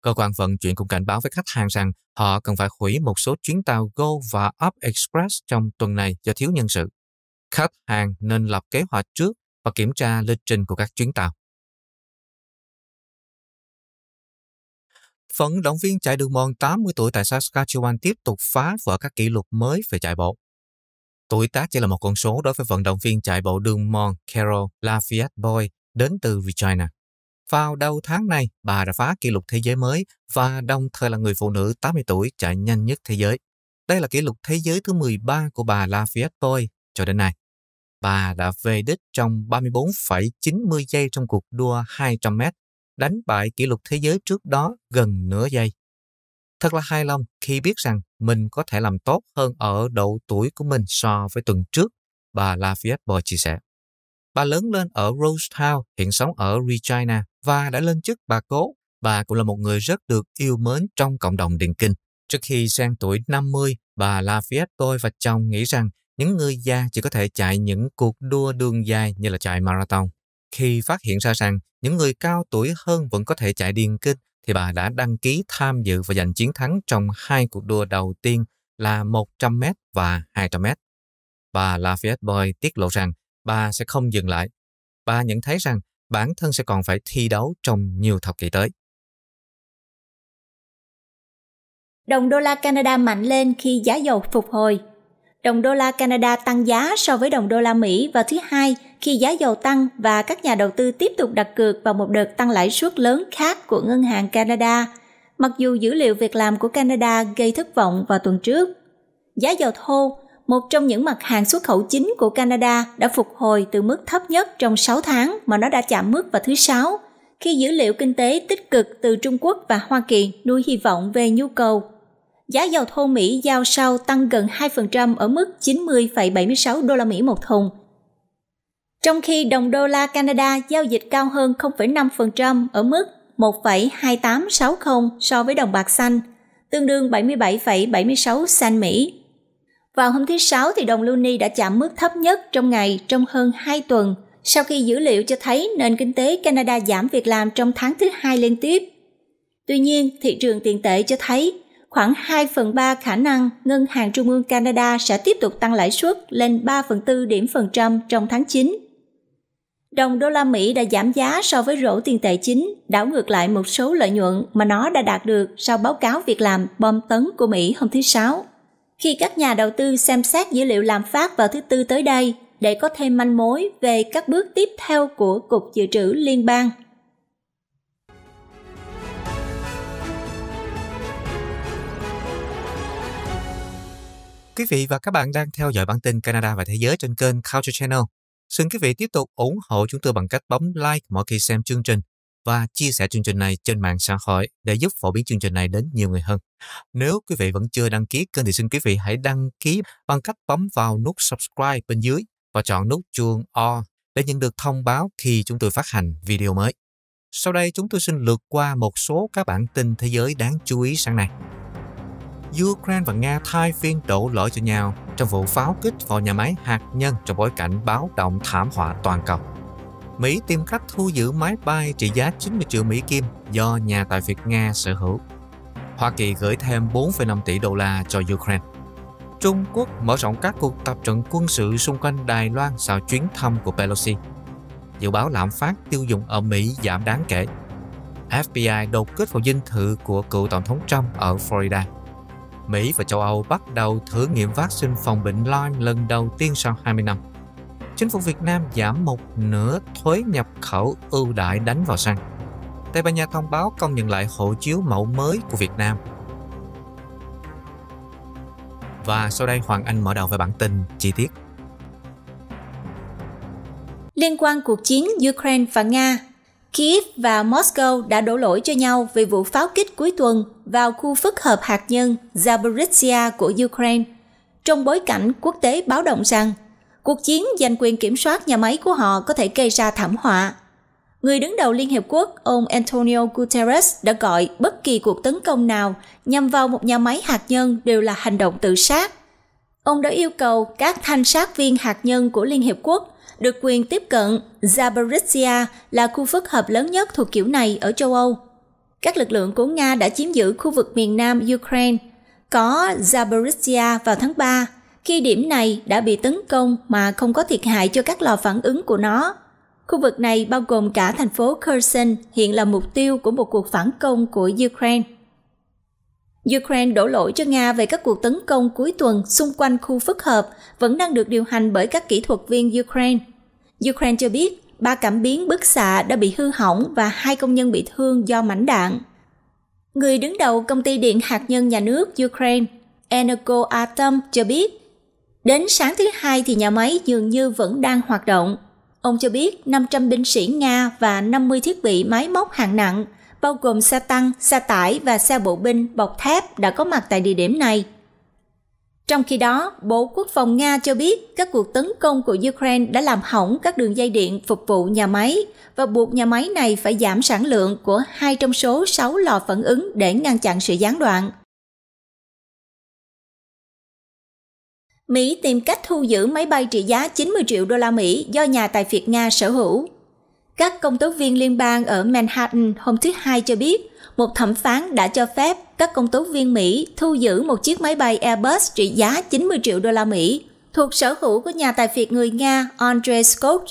S1: Cơ quan vận chuyển cũng cảnh báo với khách hàng rằng họ cần phải hủy một số chuyến tàu Go và Up Express trong tuần này do thiếu nhân sự. Khách hàng nên lập kế hoạch trước và kiểm tra lịch trình của các chuyến tàu. Vận động viên chạy đường mòn 80 tuổi tại Saskatchewan tiếp tục phá vỡ các kỷ lục mới về chạy bộ. Tuổi tác chỉ là một con số đối với vận động viên chạy bộ đường mòn Carol Lafayette Boy đến từ Virginia. Vào đầu tháng này, bà đã phá kỷ lục thế giới mới và đồng thời là người phụ nữ 80 tuổi chạy nhanh nhất thế giới. Đây là kỷ lục thế giới thứ 13 của bà Lafayette Boy cho đến nay. Bà đã về đích trong 34,90 giây trong cuộc đua 200m đánh bại kỷ lục thế giới trước đó gần nửa giây. Thật là hài lòng khi biết rằng mình có thể làm tốt hơn ở độ tuổi của mình so với tuần trước, bà Lafayette Boy chia sẻ. Bà lớn lên ở Rose Town, hiện sống ở Regina và đã lên chức bà cố. Bà cũng là một người rất được yêu mến trong cộng đồng Điền Kinh. Trước khi sang tuổi 50, bà Lafayette tôi và chồng nghĩ rằng những người già chỉ có thể chạy những cuộc đua đường dài như là chạy marathon. Khi phát hiện ra rằng những người cao tuổi hơn vẫn có thể chạy điên kinh, thì bà đã đăng ký tham dự và giành chiến thắng trong hai cuộc đua đầu tiên là 100m và 200m. Bà Lafayette Boy tiết lộ rằng bà sẽ không dừng lại. Bà nhận thấy rằng bản thân sẽ còn phải thi đấu trong nhiều thập kỷ tới.
S2: Đồng đô la Canada mạnh lên khi giá dầu phục hồi đồng đô la Canada tăng giá so với đồng đô la Mỹ vào thứ Hai khi giá dầu tăng và các nhà đầu tư tiếp tục đặt cược vào một đợt tăng lãi suất lớn khác của Ngân hàng Canada, mặc dù dữ liệu việc làm của Canada gây thất vọng vào tuần trước. Giá dầu thô, một trong những mặt hàng xuất khẩu chính của Canada đã phục hồi từ mức thấp nhất trong 6 tháng mà nó đã chạm mức vào thứ Sáu, khi dữ liệu kinh tế tích cực từ Trung Quốc và Hoa Kỳ nuôi hy vọng về nhu cầu giá dầu thô Mỹ giao sau tăng gần 2% ở mức 90,76 đô la Mỹ một thùng. Trong khi đồng đô la Canada giao dịch cao hơn 0,5% ở mức 1,2860 so với đồng bạc xanh, tương đương 77,76 xanh Mỹ. Vào hôm thứ Sáu thì đồng lưu đã chạm mức thấp nhất trong ngày trong hơn 2 tuần sau khi dữ liệu cho thấy nền kinh tế Canada giảm việc làm trong tháng thứ hai liên tiếp. Tuy nhiên, thị trường tiền tệ cho thấy khoảng 2 phần 3 khả năng Ngân hàng Trung ương Canada sẽ tiếp tục tăng lãi suất lên 3 phần 4 điểm phần trăm trong tháng 9. Đồng đô la Mỹ đã giảm giá so với rổ tiền tệ chính, đảo ngược lại một số lợi nhuận mà nó đã đạt được sau báo cáo việc làm bom tấn của Mỹ hôm thứ Sáu. Khi các nhà đầu tư xem xét dữ liệu làm phát vào thứ Tư tới đây để có thêm manh mối về các bước tiếp theo của Cục Dự trữ Liên bang –
S1: Quý vị và các bạn đang theo dõi bản tin Canada và thế giới trên kênh Culture Channel. Xin quý vị tiếp tục ủng hộ chúng tôi bằng cách bấm like mỗi khi xem chương trình và chia sẻ chương trình này trên mạng xã hội để giúp phổ biến chương trình này đến nhiều người hơn. Nếu quý vị vẫn chưa đăng ký kênh thì xin quý vị hãy đăng ký bằng cách bấm vào nút subscribe bên dưới và chọn nút chuông O để nhận được thông báo khi chúng tôi phát hành video mới. Sau đây chúng tôi xin lượt qua một số các bản tin thế giới đáng chú ý sáng nay. Ukraine và Nga thay phiên đổ lỗi cho nhau trong vụ pháo kích vào nhà máy hạt nhân trong bối cảnh báo động thảm họa toàn cầu. Mỹ tìm cách thu giữ máy bay trị giá 90 triệu Mỹ Kim do nhà tài Việt Nga sở hữu. Hoa Kỳ gửi thêm 4,5 tỷ đô la cho Ukraine. Trung Quốc mở rộng các cuộc tập trận quân sự xung quanh Đài Loan sau chuyến thăm của Pelosi. Dự báo lạm phát tiêu dùng ở Mỹ giảm đáng kể. FBI đột kích vào dinh thự của cựu tổng thống Trump ở Florida. Mỹ và châu Âu bắt đầu thử nghiệm vaccine phòng bệnh Lyme lần đầu tiên sau 20 năm. Chính phủ Việt Nam giảm một nửa thuế nhập khẩu ưu đại đánh vào xăng. Tây Ban Nha thông báo công nhận lại hộ chiếu mẫu mới của Việt Nam. Và sau đây Hoàng Anh mở đầu với bản tin chi tiết.
S2: Liên quan cuộc chiến Ukraine và Nga, Kiev và Moscow đã đổ lỗi cho nhau về vụ pháo kích cuối tuần vào khu phức hợp hạt nhân Zaporizhia của Ukraine, trong bối cảnh quốc tế báo động rằng cuộc chiến giành quyền kiểm soát nhà máy của họ có thể gây ra thảm họa. Người đứng đầu Liên Hiệp Quốc, ông Antonio Guterres đã gọi bất kỳ cuộc tấn công nào nhằm vào một nhà máy hạt nhân đều là hành động tự sát. Ông đã yêu cầu các thanh sát viên hạt nhân của Liên Hiệp Quốc được quyền tiếp cận Zaporizhia là khu phức hợp lớn nhất thuộc kiểu này ở châu Âu. Các lực lượng của Nga đã chiếm giữ khu vực miền nam Ukraine, có Zaporizhia vào tháng 3, khi điểm này đã bị tấn công mà không có thiệt hại cho các lò phản ứng của nó. Khu vực này bao gồm cả thành phố Kherson hiện là mục tiêu của một cuộc phản công của Ukraine. Ukraine đổ lỗi cho Nga về các cuộc tấn công cuối tuần xung quanh khu phức hợp vẫn đang được điều hành bởi các kỹ thuật viên Ukraine. Ukraine cho biết ba cảm biến bức xạ đã bị hư hỏng và hai công nhân bị thương do mảnh đạn. Người đứng đầu công ty điện hạt nhân nhà nước Ukraine, Atom, cho biết, đến sáng thứ hai thì nhà máy dường như vẫn đang hoạt động. Ông cho biết 500 binh sĩ Nga và 50 thiết bị máy móc hạng nặng bao gồm xe tăng, xe tải và xe bộ binh bọc thép đã có mặt tại địa điểm này. Trong khi đó, Bộ Quốc phòng Nga cho biết các cuộc tấn công của Ukraine đã làm hỏng các đường dây điện phục vụ nhà máy và buộc nhà máy này phải giảm sản lượng của hai trong số 6 lò phản ứng để ngăn chặn sự gián đoạn. Mỹ tìm cách thu giữ máy bay trị giá 90 triệu đô la Mỹ do nhà tài phiệt Nga sở hữu. Các công tố viên liên bang ở Manhattan hôm thứ Hai cho biết, một thẩm phán đã cho phép các công tố viên Mỹ thu giữ một chiếc máy bay Airbus trị giá 90 triệu đô la Mỹ, thuộc sở hữu của nhà tài phiệt người Nga Andrei Scott.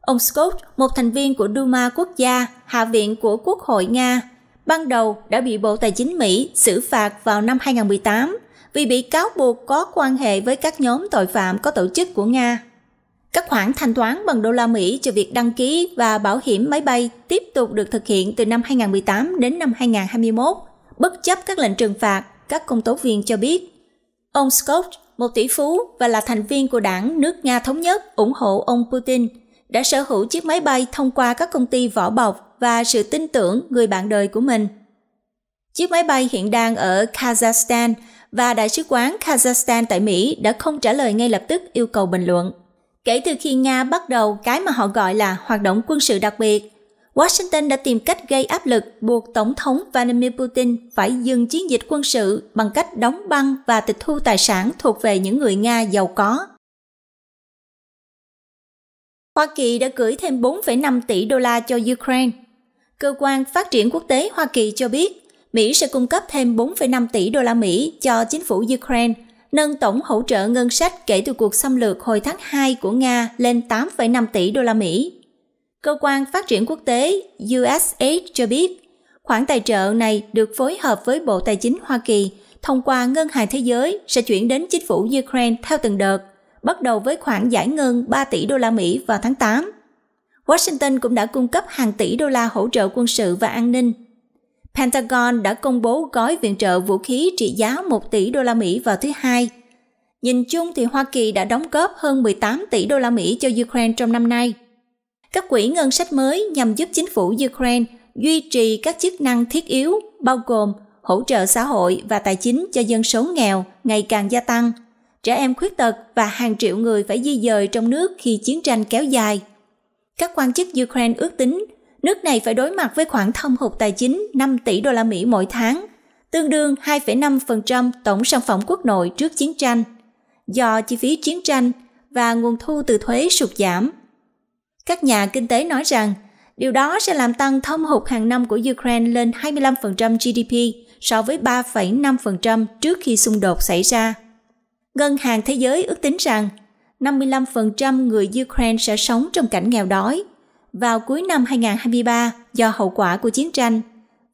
S2: Ông Scott, một thành viên của Duma quốc gia, Hạ viện của Quốc hội Nga, ban đầu đã bị Bộ Tài chính Mỹ xử phạt vào năm 2018 vì bị cáo buộc có quan hệ với các nhóm tội phạm có tổ chức của Nga. Các khoản thanh toán bằng đô la Mỹ cho việc đăng ký và bảo hiểm máy bay tiếp tục được thực hiện từ năm 2018 đến năm 2021, bất chấp các lệnh trừng phạt, các công tố viên cho biết. Ông Scott, một tỷ phú và là thành viên của đảng nước Nga Thống Nhất ủng hộ ông Putin, đã sở hữu chiếc máy bay thông qua các công ty vỏ bọc và sự tin tưởng người bạn đời của mình. Chiếc máy bay hiện đang ở Kazakhstan và Đại sứ quán Kazakhstan tại Mỹ đã không trả lời ngay lập tức yêu cầu bình luận Kể từ khi Nga bắt đầu cái mà họ gọi là hoạt động quân sự đặc biệt, Washington đã tìm cách gây áp lực buộc Tổng thống Vladimir Putin phải dừng chiến dịch quân sự bằng cách đóng băng và tịch thu tài sản thuộc về những người Nga giàu có. Hoa Kỳ đã gửi thêm 4,5 tỷ đô la cho Ukraine. Cơ quan Phát triển Quốc tế Hoa Kỳ cho biết Mỹ sẽ cung cấp thêm 4,5 tỷ đô la Mỹ cho chính phủ Ukraine nâng tổng hỗ trợ ngân sách kể từ cuộc xâm lược hồi tháng 2 của Nga lên 8,5 tỷ đô la Mỹ. Cơ quan phát triển quốc tế USAID cho biết, khoản tài trợ này được phối hợp với Bộ Tài chính Hoa Kỳ thông qua Ngân hàng Thế giới sẽ chuyển đến chính phủ Ukraine theo từng đợt, bắt đầu với khoản giải ngân 3 tỷ đô la Mỹ vào tháng 8. Washington cũng đã cung cấp hàng tỷ đô la hỗ trợ quân sự và an ninh Pentagon đã công bố gói viện trợ vũ khí trị giá 1 tỷ đô la Mỹ vào thứ Hai. Nhìn chung thì Hoa Kỳ đã đóng góp hơn 18 tỷ đô la Mỹ cho Ukraine trong năm nay. Các quỹ ngân sách mới nhằm giúp chính phủ Ukraine duy trì các chức năng thiết yếu bao gồm hỗ trợ xã hội và tài chính cho dân số nghèo ngày càng gia tăng, trẻ em khuyết tật và hàng triệu người phải di dời trong nước khi chiến tranh kéo dài. Các quan chức Ukraine ước tính nước này phải đối mặt với khoản thâm hụt tài chính 5 tỷ đô la Mỹ mỗi tháng, tương đương 2,5% tổng sản phẩm quốc nội trước chiến tranh, do chi phí chiến tranh và nguồn thu từ thuế sụt giảm. Các nhà kinh tế nói rằng điều đó sẽ làm tăng thâm hụt hàng năm của Ukraine lên 25% GDP so với 3,5% trước khi xung đột xảy ra. Ngân hàng Thế giới ước tính rằng 55% người Ukraine sẽ sống trong cảnh nghèo đói vào cuối năm 2023 do hậu quả của chiến tranh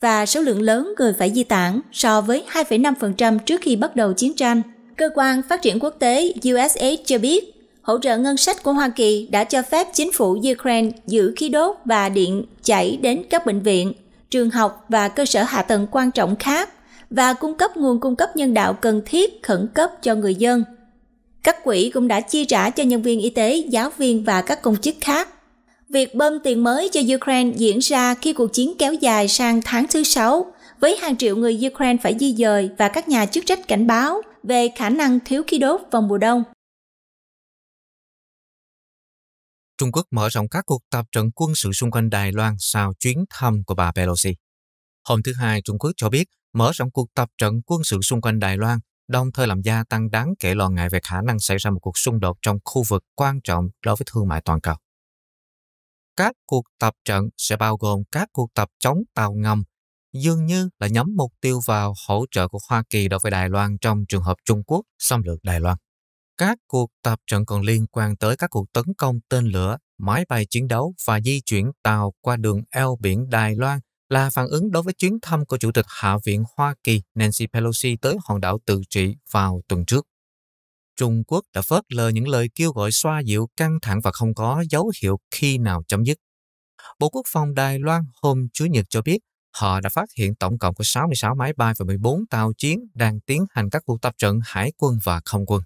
S2: và số lượng lớn người phải di tản so với 2,5% trước khi bắt đầu chiến tranh. Cơ quan Phát triển Quốc tế USAID cho biết, hỗ trợ ngân sách của Hoa Kỳ đã cho phép chính phủ Ukraine giữ khí đốt và điện chảy đến các bệnh viện, trường học và cơ sở hạ tầng quan trọng khác và cung cấp nguồn cung cấp nhân đạo cần thiết khẩn cấp cho người dân. Các quỹ cũng đã chi trả cho nhân viên y tế, giáo viên và các công chức khác việc bơm tiền mới cho Ukraine diễn ra khi cuộc chiến kéo dài sang tháng thứ Sáu, với hàng triệu người Ukraine phải di dời và các nhà chức trách cảnh báo về khả năng thiếu khí đốt vào mùa đông.
S1: Trung Quốc mở rộng các cuộc tập trận quân sự xung quanh Đài Loan sau chuyến thăm của bà Pelosi. Hôm thứ Hai, Trung Quốc cho biết mở rộng cuộc tập trận quân sự xung quanh Đài Loan, đồng thời làm gia tăng đáng kể lo ngại về khả năng xảy ra một cuộc xung đột trong khu vực quan trọng đối với thương mại toàn cầu các cuộc tập trận sẽ bao gồm các cuộc tập chống tàu ngầm, dường như là nhắm mục tiêu vào hỗ trợ của Hoa Kỳ đối với Đài Loan trong trường hợp Trung Quốc xâm lược Đài Loan. Các cuộc tập trận còn liên quan tới các cuộc tấn công tên lửa, máy bay chiến đấu và di chuyển tàu qua đường eo biển Đài Loan là phản ứng đối với chuyến thăm của Chủ tịch Hạ viện Hoa Kỳ Nancy Pelosi tới hòn đảo tự trị vào tuần trước. Trung Quốc đã phớt lờ những lời kêu gọi xoa dịu căng thẳng và không có dấu hiệu khi nào chấm dứt. Bộ Quốc phòng Đài Loan hôm Chủ nhật cho biết họ đã phát hiện tổng cộng có 66 máy bay và 14 tàu chiến đang tiến hành các cuộc tập trận hải quân và không quân.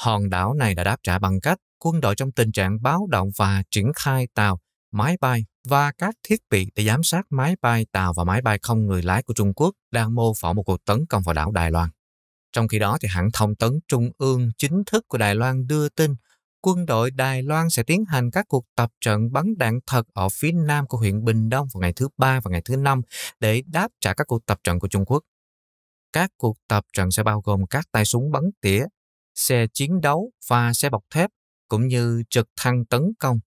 S1: Hòn đảo này đã đáp trả bằng cách quân đội trong tình trạng báo động và triển khai tàu, máy bay và các thiết bị để giám sát máy bay tàu và máy bay không người lái của Trung Quốc đang mô phỏng một cuộc tấn công vào đảo Đài Loan. Trong khi đó, thì hãng thông tấn trung ương chính thức của Đài Loan đưa tin quân đội Đài Loan sẽ tiến hành các cuộc tập trận bắn đạn thật ở phía nam của huyện Bình Đông vào ngày thứ ba và ngày thứ năm để đáp trả các cuộc tập trận của Trung Quốc. Các cuộc tập trận sẽ bao gồm các tay súng bắn tỉa, xe chiến đấu và xe bọc thép, cũng như trực thăng tấn công.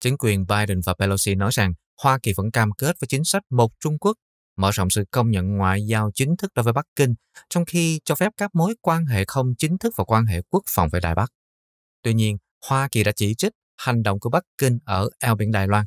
S1: Chính quyền Biden và Pelosi nói rằng Hoa Kỳ vẫn cam kết với chính sách một Trung Quốc mở rộng sự công nhận ngoại giao chính thức đối với Bắc Kinh, trong khi cho phép các mối quan hệ không chính thức và quan hệ quốc phòng với Đài Bắc. Tuy nhiên, Hoa Kỳ đã chỉ trích hành động của Bắc Kinh ở eo biển Đài Loan.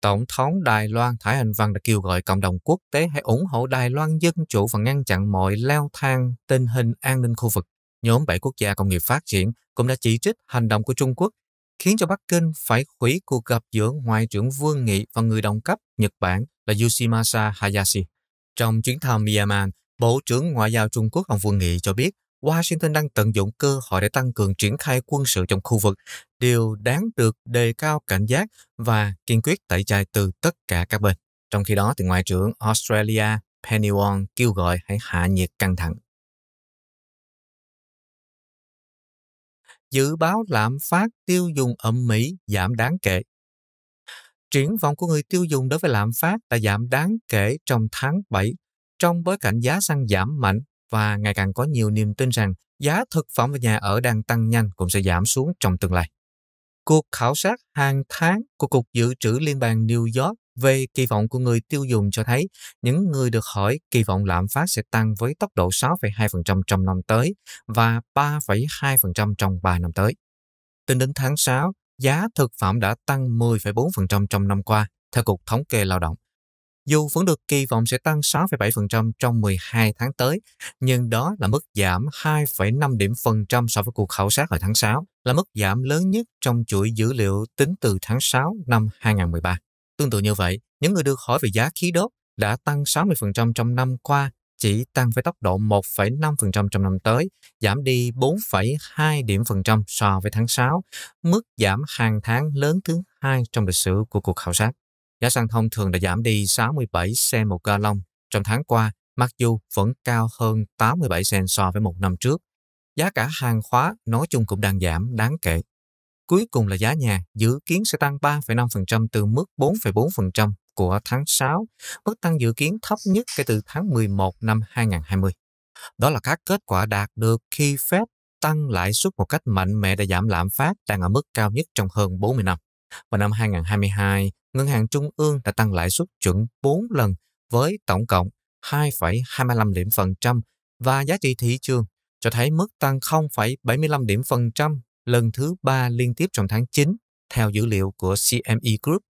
S1: Tổng thống Đài Loan Thái Anh Văn đã kêu gọi cộng đồng quốc tế hãy ủng hộ Đài Loan dân chủ và ngăn chặn mọi leo thang tình hình an ninh khu vực. Nhóm 7 quốc gia công nghiệp phát triển cũng đã chỉ trích hành động của Trung Quốc khiến cho Bắc Kinh phải hủy cuộc gặp giữa Ngoại trưởng Vương Nghị và người đồng cấp Nhật Bản là Yoshimasa Hayashi. Trong chuyến thăm Myanmar, Bộ trưởng Ngoại giao Trung Quốc ông Vương Nghị cho biết Washington đang tận dụng cơ hội để tăng cường triển khai quân sự trong khu vực, điều đáng được đề cao cảnh giác và kiên quyết tẩy chay từ tất cả các bên. Trong khi đó, thì Ngoại trưởng Australia Penny Wong kêu gọi hãy hạ nhiệt căng thẳng. Dự báo lạm phát tiêu dùng ở Mỹ giảm đáng kể Triển vọng của người tiêu dùng đối với lạm phát đã giảm đáng kể trong tháng 7, trong bối cảnh giá xăng giảm mạnh và ngày càng có nhiều niềm tin rằng giá thực phẩm và nhà ở đang tăng nhanh cũng sẽ giảm xuống trong tương lai. Cuộc khảo sát hàng tháng của Cục Dự trữ Liên bang New York về kỳ vọng của người tiêu dùng cho thấy những người được hỏi kỳ vọng lạm phát sẽ tăng với tốc độ 6,2% trong năm tới và 3,2% trong 3 năm tới. Tính đến tháng 6, giá thực phẩm đã tăng 10,4% trong năm qua, theo Cục Thống kê Lao động. Dù vẫn được kỳ vọng sẽ tăng 6,7% trong 12 tháng tới, nhưng đó là mức giảm 2,5 điểm phần trăm so với cuộc khảo sát hồi tháng 6, là mức giảm lớn nhất trong chuỗi dữ liệu tính từ tháng 6 năm 2013. Tương tự như vậy, những người được hỏi về giá khí đốt đã tăng 60% trong năm qua chỉ tăng với tốc độ 1,5% trong năm tới, giảm đi 4,2 điểm phần trăm so với tháng 6, mức giảm hàng tháng lớn thứ hai trong lịch sử của cuộc khảo sát. Giá xăng thông thường đã giảm đi 67 cent một ga trong tháng qua, mặc dù vẫn cao hơn 87 cent so với một năm trước. Giá cả hàng hóa nói chung cũng đang giảm đáng kể. Cuối cùng là giá nhà dự kiến sẽ tăng 3,5% từ mức 4,4% của tháng 6, mức tăng dự kiến thấp nhất kể từ tháng 11 năm 2020. Đó là các kết quả đạt được khi Fed tăng lãi suất một cách mạnh mẽ để giảm lạm phát đang ở mức cao nhất trong hơn 40 năm. Vào năm 2022, Ngân hàng Trung ương đã tăng lãi suất chuẩn 4 lần với tổng cộng 2,25 điểm phần trăm và giá trị thị trường cho thấy mức tăng 0,75 điểm phần trăm lần thứ ba liên tiếp trong tháng 9 theo dữ liệu của CME Group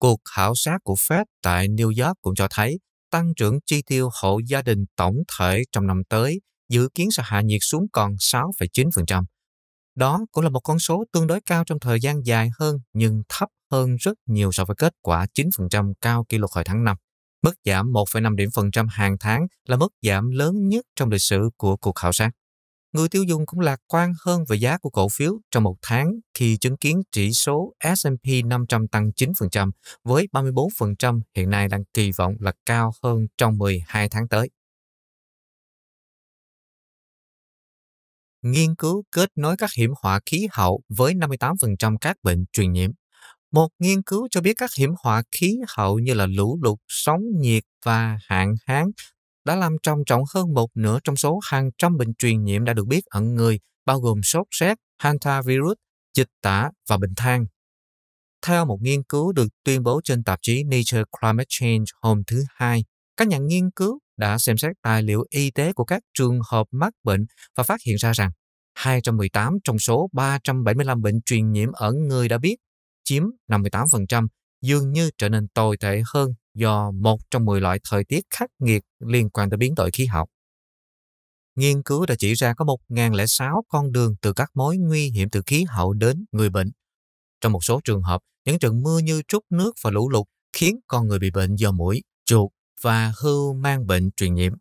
S1: Cuộc khảo sát của Fed tại New York cũng cho thấy tăng trưởng chi tiêu hộ gia đình tổng thể trong năm tới dự kiến sẽ hạ nhiệt xuống còn 6,9%. Đó cũng là một con số tương đối cao trong thời gian dài hơn nhưng thấp hơn rất nhiều so với kết quả 9% cao kỷ lục hồi tháng 5. Mức giảm 1,5 điểm phần trăm hàng tháng là mức giảm lớn nhất trong lịch sử của cuộc khảo sát người tiêu dùng cũng lạc quan hơn về giá của cổ phiếu trong một tháng khi chứng kiến chỉ số S&P 500 tăng 9% với 34% hiện nay đang kỳ vọng là cao hơn trong 12 tháng tới. Nghiên cứu kết nối các hiểm họa khí hậu với 58% các bệnh truyền nhiễm. Một nghiên cứu cho biết các hiểm họa khí hậu như là lũ lụt, sóng nhiệt và hạn hán đã làm trầm trọng hơn một nửa trong số hàng trăm bệnh truyền nhiễm đã được biết ẩn người, bao gồm sốt rét, hantavirus, dịch tả và bệnh than. Theo một nghiên cứu được tuyên bố trên tạp chí Nature Climate Change hôm thứ Hai, các nhà nghiên cứu đã xem xét tài liệu y tế của các trường hợp mắc bệnh và phát hiện ra rằng 218 trong số 375 bệnh truyền nhiễm ở người đã biết, chiếm 58%, dường như trở nên tồi tệ hơn do một trong 10 loại thời tiết khắc nghiệt liên quan tới biến đổi khí hậu. Nghiên cứu đã chỉ ra có 1006 con đường từ các mối nguy hiểm từ khí hậu đến người bệnh. Trong một số trường hợp, những trận mưa như trút nước và lũ lụt khiến con người bị bệnh do mũi, chuột và hư mang bệnh truyền nhiễm.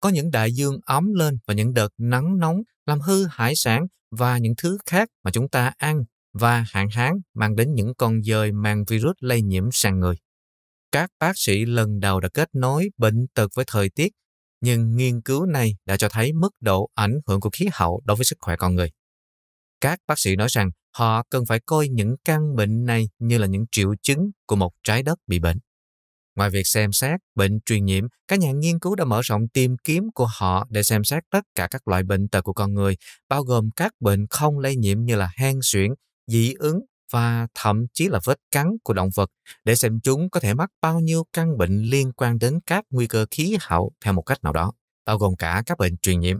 S1: Có những đại dương ấm lên và những đợt nắng nóng làm hư hải sản và những thứ khác mà chúng ta ăn và hạn hán mang đến những con dơi mang virus lây nhiễm sang người. Các bác sĩ lần đầu đã kết nối bệnh tật với thời tiết, nhưng nghiên cứu này đã cho thấy mức độ ảnh hưởng của khí hậu đối với sức khỏe con người. Các bác sĩ nói rằng họ cần phải coi những căn bệnh này như là những triệu chứng của một trái đất bị bệnh. Ngoài việc xem xét bệnh truyền nhiễm, các nhà nghiên cứu đã mở rộng tìm kiếm của họ để xem xét tất cả các loại bệnh tật của con người, bao gồm các bệnh không lây nhiễm như là hen suyễn, dị ứng và thậm chí là vết cắn của động vật để xem chúng có thể mắc bao nhiêu căn bệnh liên quan đến các nguy cơ khí hậu theo một cách nào đó, bao gồm cả các bệnh truyền nhiễm.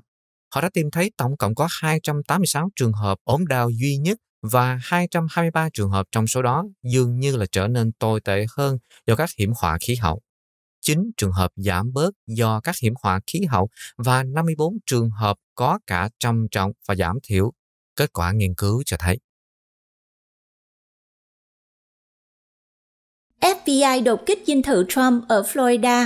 S1: Họ đã tìm thấy tổng cộng có 286 trường hợp ốm đau duy nhất và 223 trường hợp trong số đó dường như là trở nên tồi tệ hơn do các hiểm họa khí hậu. 9 trường hợp giảm bớt do các hiểm họa khí hậu và 54 trường hợp có cả trầm trọng và giảm thiểu. Kết quả nghiên cứu cho thấy
S2: FBI đột kích dinh thự Trump ở Florida.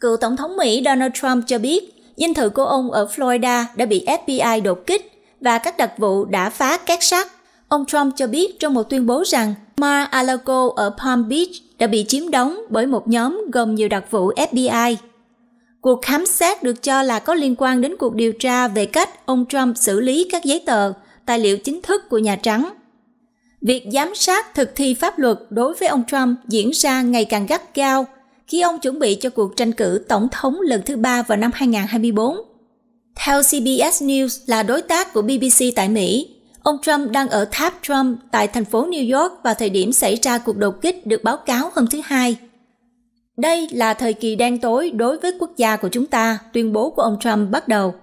S2: Cựu Tổng thống Mỹ Donald Trump cho biết dinh thự của ông ở Florida đã bị FBI đột kích và các đặc vụ đã phá két sắt. Ông Trump cho biết trong một tuyên bố rằng Mar-a-Lago ở Palm Beach đã bị chiếm đóng bởi một nhóm gồm nhiều đặc vụ FBI. Cuộc khám xét được cho là có liên quan đến cuộc điều tra về cách ông Trump xử lý các giấy tờ, tài liệu chính thức của Nhà Trắng. Việc giám sát thực thi pháp luật đối với ông Trump diễn ra ngày càng gắt gao khi ông chuẩn bị cho cuộc tranh cử tổng thống lần thứ ba vào năm 2024. Theo CBS News là đối tác của BBC tại Mỹ, ông Trump đang ở tháp Trump tại thành phố New York vào thời điểm xảy ra cuộc đột kích được báo cáo hôm thứ Hai. Đây là thời kỳ đen tối đối với quốc gia của chúng ta, tuyên bố của ông Trump bắt đầu.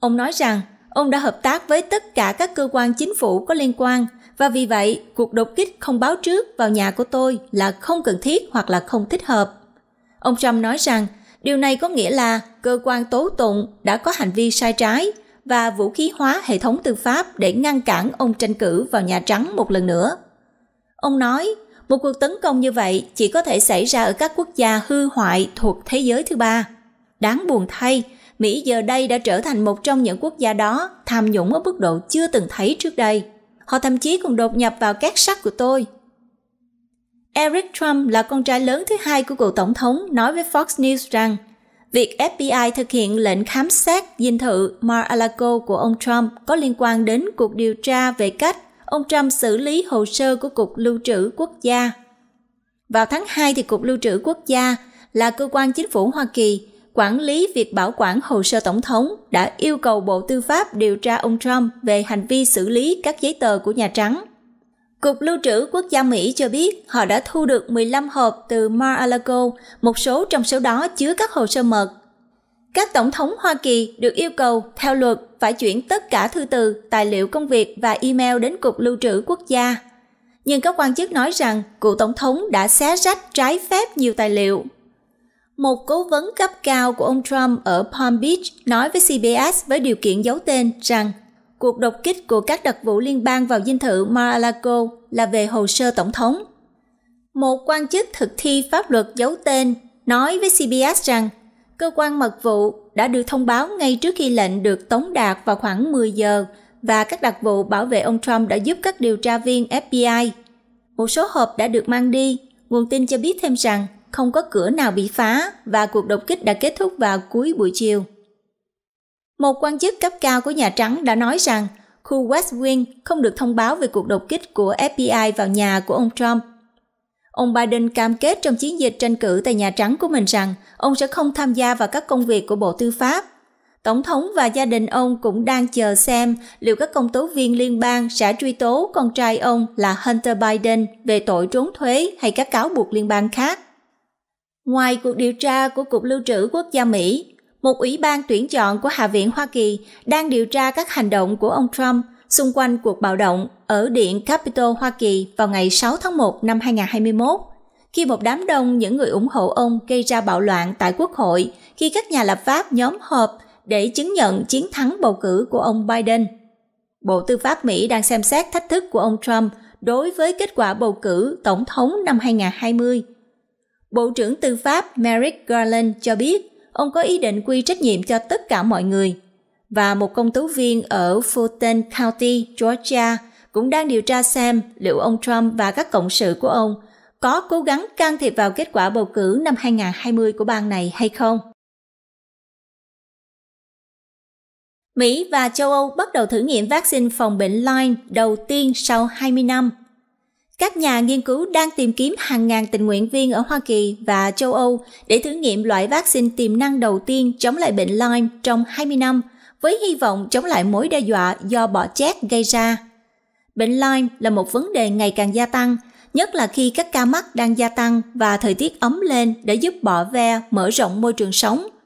S2: Ông nói rằng ông đã hợp tác với tất cả các cơ quan chính phủ có liên quan – và vì vậy cuộc đột kích không báo trước vào nhà của tôi là không cần thiết hoặc là không thích hợp. Ông Trump nói rằng điều này có nghĩa là cơ quan tố tụng đã có hành vi sai trái và vũ khí hóa hệ thống tư pháp để ngăn cản ông tranh cử vào Nhà Trắng một lần nữa. Ông nói, một cuộc tấn công như vậy chỉ có thể xảy ra ở các quốc gia hư hoại thuộc thế giới thứ ba. Đáng buồn thay, Mỹ giờ đây đã trở thành một trong những quốc gia đó tham nhũng ở mức độ chưa từng thấy trước đây. Họ thậm chí còn đột nhập vào các sắt của tôi. Eric Trump là con trai lớn thứ hai của cựu tổng thống nói với Fox News rằng việc FBI thực hiện lệnh khám xét dinh thự Mar-a-Lago của ông Trump có liên quan đến cuộc điều tra về cách ông Trump xử lý hồ sơ của Cục Lưu trữ Quốc gia. Vào tháng 2 thì Cục Lưu trữ Quốc gia là cơ quan chính phủ Hoa Kỳ quản lý việc bảo quản hồ sơ tổng thống đã yêu cầu Bộ Tư pháp điều tra ông Trump về hành vi xử lý các giấy tờ của Nhà Trắng. Cục Lưu trữ Quốc gia Mỹ cho biết họ đã thu được 15 hộp từ Mar-a-Lago, một số trong số đó chứa các hồ sơ mật. Các tổng thống Hoa Kỳ được yêu cầu, theo luật, phải chuyển tất cả thư từ, tài liệu công việc và email đến Cục Lưu trữ Quốc gia. Nhưng các quan chức nói rằng cựu tổng thống đã xé rách trái phép nhiều tài liệu một cố vấn cấp cao của ông Trump ở Palm Beach nói với CBS với điều kiện giấu tên rằng cuộc đột kích của các đặc vụ liên bang vào dinh thự Mar-a-Lago là về hồ sơ tổng thống. Một quan chức thực thi pháp luật giấu tên nói với CBS rằng cơ quan mật vụ đã được thông báo ngay trước khi lệnh được tống đạt vào khoảng 10 giờ và các đặc vụ bảo vệ ông Trump đã giúp các điều tra viên FBI. Một số hộp đã được mang đi. Nguồn tin cho biết thêm rằng không có cửa nào bị phá và cuộc đột kích đã kết thúc vào cuối buổi chiều. Một quan chức cấp cao của Nhà Trắng đã nói rằng khu West Wing không được thông báo về cuộc đột kích của FBI vào nhà của ông Trump. Ông Biden cam kết trong chiến dịch tranh cử tại Nhà Trắng của mình rằng ông sẽ không tham gia vào các công việc của Bộ Tư pháp. Tổng thống và gia đình ông cũng đang chờ xem liệu các công tố viên liên bang sẽ truy tố con trai ông là Hunter Biden về tội trốn thuế hay các cáo buộc liên bang khác. Ngoài cuộc điều tra của Cục Lưu trữ Quốc gia Mỹ, một ủy ban tuyển chọn của Hạ viện Hoa Kỳ đang điều tra các hành động của ông Trump xung quanh cuộc bạo động ở Điện Capitol Hoa Kỳ vào ngày 6 tháng 1 năm 2021, khi một đám đông những người ủng hộ ông gây ra bạo loạn tại Quốc hội khi các nhà lập pháp nhóm họp để chứng nhận chiến thắng bầu cử của ông Biden. Bộ Tư pháp Mỹ đang xem xét thách thức của ông Trump đối với kết quả bầu cử tổng thống năm 2020 – Bộ trưởng Tư pháp Merrick Garland cho biết ông có ý định quy trách nhiệm cho tất cả mọi người. Và một công tố viên ở Fulton County, Georgia cũng đang điều tra xem liệu ông Trump và các cộng sự của ông có cố gắng can thiệp vào kết quả bầu cử năm 2020 của bang này hay không. Mỹ và châu Âu bắt đầu thử nghiệm vaccine phòng bệnh Lyme đầu tiên sau 20 năm các nhà nghiên cứu đang tìm kiếm hàng ngàn tình nguyện viên ở Hoa Kỳ và châu Âu để thử nghiệm loại vaccine tiềm năng đầu tiên chống lại bệnh Lyme trong 20 năm, với hy vọng chống lại mối đe dọa do bọ chét gây ra. Bệnh Lyme là một vấn đề ngày càng gia tăng, nhất là khi các ca mắc đang gia tăng và thời tiết ấm lên để giúp bọ ve mở rộng môi trường sống –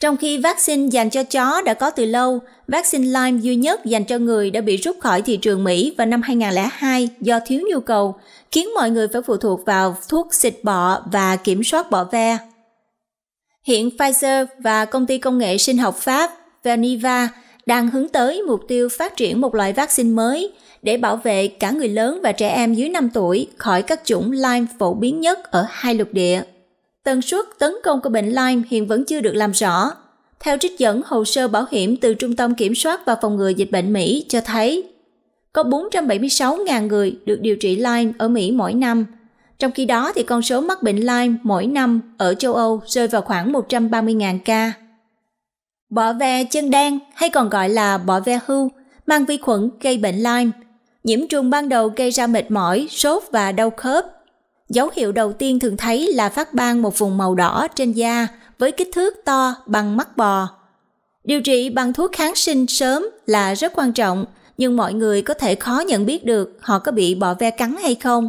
S2: trong khi vaccine dành cho chó đã có từ lâu, vaccine Lyme duy nhất dành cho người đã bị rút khỏi thị trường Mỹ vào năm 2002 do thiếu nhu cầu, khiến mọi người phải phụ thuộc vào thuốc xịt bọ và kiểm soát bọ ve. Hiện Pfizer và công ty công nghệ sinh học Pháp Valneva đang hướng tới mục tiêu phát triển một loại vaccine mới để bảo vệ cả người lớn và trẻ em dưới 5 tuổi khỏi các chủng Lyme phổ biến nhất ở hai lục địa. Tần suất tấn công của bệnh Lyme hiện vẫn chưa được làm rõ. Theo trích dẫn hồ sơ bảo hiểm từ Trung tâm Kiểm soát và Phòng ngừa Dịch bệnh Mỹ cho thấy, có 476.000 người được điều trị Lyme ở Mỹ mỗi năm. Trong khi đó thì con số mắc bệnh Lyme mỗi năm ở châu Âu rơi vào khoảng 130.000 ca. Bọ ve chân đen hay còn gọi là bọ ve hưu mang vi khuẩn gây bệnh Lyme. Nhiễm trùng ban đầu gây ra mệt mỏi, sốt và đau khớp. Dấu hiệu đầu tiên thường thấy là phát ban một vùng màu đỏ trên da với kích thước to bằng mắt bò. Điều trị bằng thuốc kháng sinh sớm là rất quan trọng, nhưng mọi người có thể khó nhận biết được họ có bị bọ ve cắn hay không.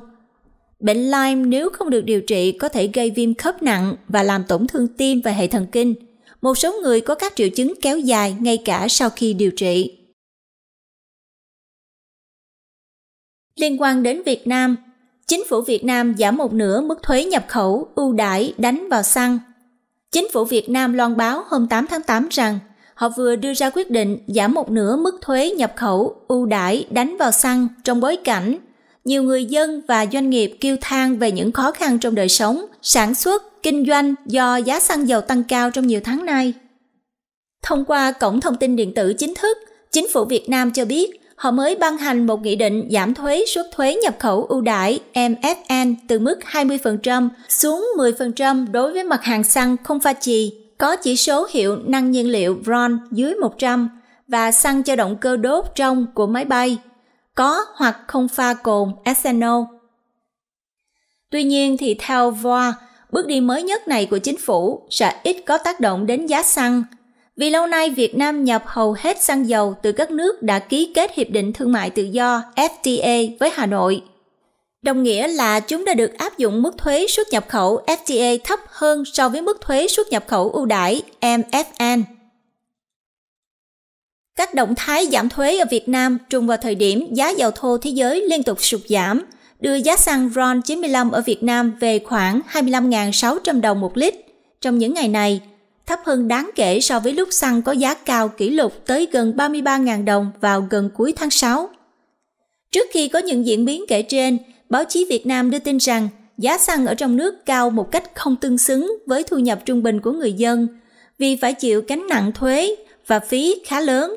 S2: Bệnh Lyme nếu không được điều trị có thể gây viêm khớp nặng và làm tổn thương tim và hệ thần kinh. Một số người có các triệu chứng kéo dài ngay cả sau khi điều trị. Liên quan đến Việt Nam, chính phủ Việt Nam giảm một nửa mức thuế nhập khẩu ưu đãi đánh vào xăng. Chính phủ Việt Nam loan báo hôm 8 tháng 8 rằng họ vừa đưa ra quyết định giảm một nửa mức thuế nhập khẩu ưu đãi đánh vào xăng trong bối cảnh nhiều người dân và doanh nghiệp kêu than về những khó khăn trong đời sống, sản xuất, kinh doanh do giá xăng dầu tăng cao trong nhiều tháng nay. Thông qua cổng thông tin điện tử chính thức, chính phủ Việt Nam cho biết họ mới ban hành một nghị định giảm thuế suất thuế nhập khẩu ưu đãi MFN từ mức 20% xuống 10% đối với mặt hàng xăng không pha chì có chỉ số hiệu năng nhiên liệu RON dưới 100 và xăng cho động cơ đốt trong của máy bay, có hoặc không pha cồn ethanol. Tuy nhiên thì theo VOA, bước đi mới nhất này của chính phủ sẽ ít có tác động đến giá xăng vì lâu nay Việt Nam nhập hầu hết xăng dầu từ các nước đã ký kết Hiệp định Thương mại Tự do FTA với Hà Nội. Đồng nghĩa là chúng đã được áp dụng mức thuế xuất nhập khẩu FTA thấp hơn so với mức thuế xuất nhập khẩu ưu đãi MFN. Các động thái giảm thuế ở Việt Nam trùng vào thời điểm giá dầu thô thế giới liên tục sụt giảm, đưa giá xăng RON 95 ở Việt Nam về khoảng 25.600 đồng một lít. Trong những ngày này, thấp hơn đáng kể so với lúc xăng có giá cao kỷ lục tới gần 33.000 đồng vào gần cuối tháng 6. Trước khi có những diễn biến kể trên, báo chí Việt Nam đưa tin rằng giá xăng ở trong nước cao một cách không tương xứng với thu nhập trung bình của người dân vì phải chịu gánh nặng thuế và phí khá lớn.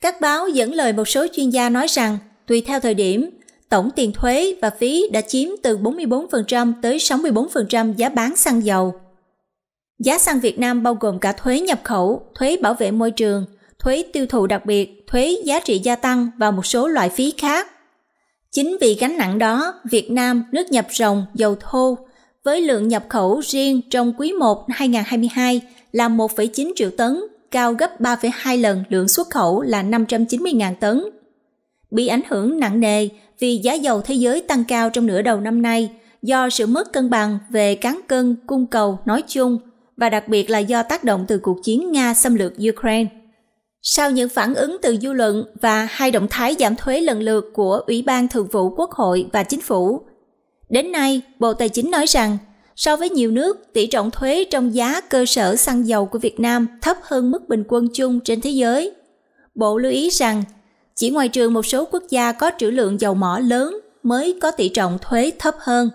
S2: Các báo dẫn lời một số chuyên gia nói rằng, tùy theo thời điểm, tổng tiền thuế và phí đã chiếm từ 44% tới 64% giá bán xăng dầu. Giá xăng Việt Nam bao gồm cả thuế nhập khẩu, thuế bảo vệ môi trường, thuế tiêu thụ đặc biệt, thuế giá trị gia tăng và một số loại phí khác. Chính vì gánh nặng đó, Việt Nam nước nhập rồng dầu thô với lượng nhập khẩu riêng trong quý 1 2022 là 1,9 triệu tấn, cao gấp 3,2 lần lượng xuất khẩu là 590.000 tấn. Bị ảnh hưởng nặng nề vì giá dầu thế giới tăng cao trong nửa đầu năm nay do sự mất cân bằng về cán cân cung cầu nói chung – và đặc biệt là do tác động từ cuộc chiến Nga xâm lược Ukraine. Sau những phản ứng từ dư luận và hai động thái giảm thuế lần lượt của Ủy ban Thường vụ Quốc hội và Chính phủ, đến nay Bộ Tài chính nói rằng so với nhiều nước, tỷ trọng thuế trong giá cơ sở xăng dầu của Việt Nam thấp hơn mức bình quân chung trên thế giới. Bộ lưu ý rằng chỉ ngoài trường một số quốc gia có trữ lượng dầu mỏ lớn mới có tỷ trọng thuế thấp hơn.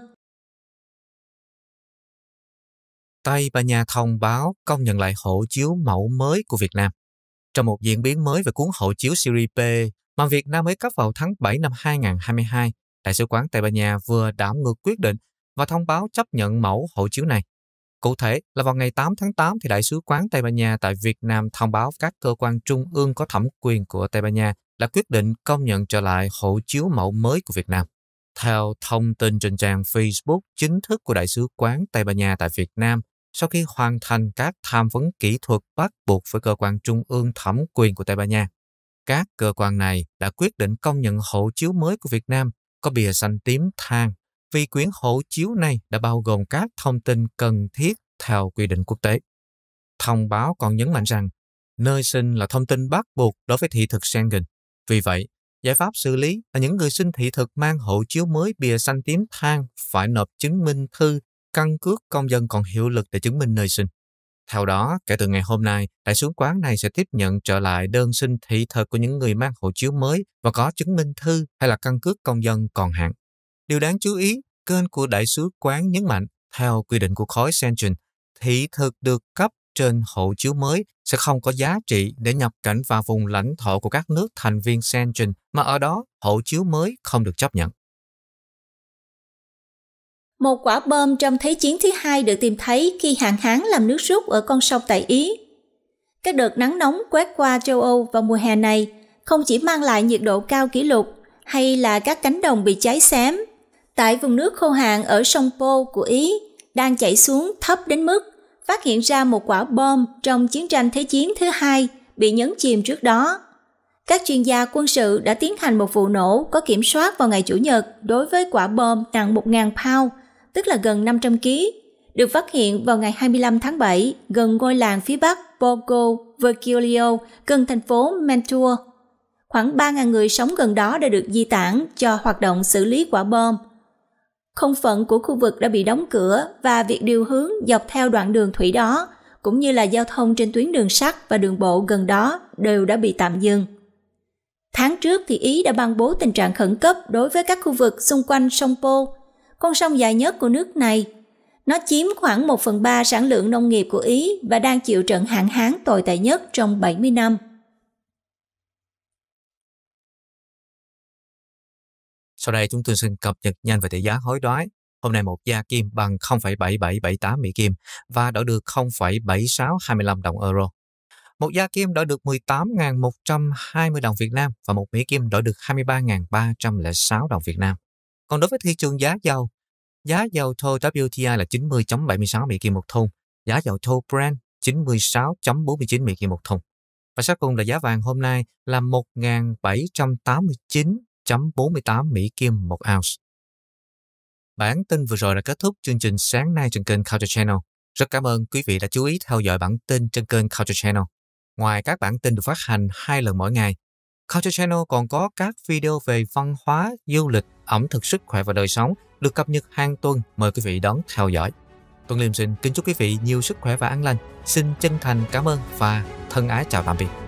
S1: Tây Ban Nha thông báo công nhận lại hộ chiếu mẫu mới của Việt Nam. Trong một diễn biến mới về cuốn hộ chiếu series B mà Việt Nam mới cấp vào tháng 7 năm 2022, Đại sứ quán Tây Ban Nha vừa đảo ngược quyết định và thông báo chấp nhận mẫu hộ chiếu này. Cụ thể là vào ngày 8 tháng 8 thì Đại sứ quán Tây Ban Nha tại Việt Nam thông báo các cơ quan trung ương có thẩm quyền của Tây Ban Nha đã quyết định công nhận trở lại hộ chiếu mẫu mới của Việt Nam. Theo thông tin trên trang Facebook chính thức của Đại sứ quán Tây Ban Nha tại Việt Nam, sau khi hoàn thành các tham vấn kỹ thuật bắt buộc với cơ quan trung ương thẩm quyền của Tây Ban Nha. Các cơ quan này đã quyết định công nhận hộ chiếu mới của Việt Nam có bìa xanh tím than vì quyển hộ chiếu này đã bao gồm các thông tin cần thiết theo quy định quốc tế. Thông báo còn nhấn mạnh rằng nơi sinh là thông tin bắt buộc đối với thị thực Schengen. Vì vậy, giải pháp xử lý là những người xin thị thực mang hộ chiếu mới bìa xanh tím than phải nộp chứng minh thư căn cước công dân còn hiệu lực để chứng minh nơi sinh. Theo đó, kể từ ngày hôm nay, đại sứ quán này sẽ tiếp nhận trở lại đơn xin thị thực của những người mang hộ chiếu mới và có chứng minh thư hay là căn cước công dân còn hạn. Điều đáng chú ý, kênh của đại sứ quán nhấn mạnh, theo quy định của khối Schengen, thị thực được cấp trên hộ chiếu mới sẽ không có giá trị để nhập cảnh vào vùng lãnh thổ của các nước thành viên Schengen mà ở đó hộ chiếu mới không được chấp nhận.
S2: Một quả bom trong Thế chiến thứ hai được tìm thấy khi hạn hán làm nước rút ở con sông tại Ý. Các đợt nắng nóng quét qua châu Âu vào mùa hè này không chỉ mang lại nhiệt độ cao kỷ lục hay là các cánh đồng bị cháy xém. Tại vùng nước khô hạn ở sông Po của Ý đang chảy xuống thấp đến mức phát hiện ra một quả bom trong chiến tranh Thế chiến thứ hai bị nhấn chìm trước đó. Các chuyên gia quân sự đã tiến hành một vụ nổ có kiểm soát vào ngày Chủ nhật đối với quả bom nặng 1.000 pound tức là gần 500 kg, được phát hiện vào ngày 25 tháng 7 gần ngôi làng phía bắc Borgo Vergiglio gần thành phố Mantua. Khoảng 3.000 người sống gần đó đã được di tản cho hoạt động xử lý quả bom. Không phận của khu vực đã bị đóng cửa và việc điều hướng dọc theo đoạn đường thủy đó cũng như là giao thông trên tuyến đường sắt và đường bộ gần đó đều đã bị tạm dừng. Tháng trước thì Ý đã ban bố tình trạng khẩn cấp đối với các khu vực xung quanh sông Po con sông dài nhất của nước này. Nó chiếm khoảng 1 phần 3 sản lượng nông nghiệp của Ý và đang chịu trận hạn hán tồi tệ nhất trong 70 năm.
S1: Sau đây chúng tôi xin cập nhật nhanh về tỷ giá hối đoái. Hôm nay một gia kim bằng 0,7778 Mỹ Kim và đã được 0,7625 đồng euro. Một gia kim đã được 18.120 đồng Việt Nam và một Mỹ Kim đã được 23.306 đồng Việt Nam. Còn đối với thị trường giá dầu, giá dầu thô WTI là 90.76 Mỹ Kim một thùng, giá dầu thô Brent 96.49 Mỹ Kim một thùng. Và sau cùng là giá vàng hôm nay là 1.789.48 Mỹ Kim một ounce. Bản tin vừa rồi đã kết thúc chương trình sáng nay trên kênh Culture Channel. Rất cảm ơn quý vị đã chú ý theo dõi bản tin trên kênh Culture Channel. Ngoài các bản tin được phát hành hai lần mỗi ngày, Culture Channel còn có các video về văn hóa, du lịch, ẩm thực sức khỏe và đời sống được cập nhật hàng tuần. Mời quý vị đón theo dõi. Tuấn Liêm xin kính chúc quý vị nhiều sức khỏe và an lành. Xin chân thành cảm ơn và thân ái chào tạm biệt.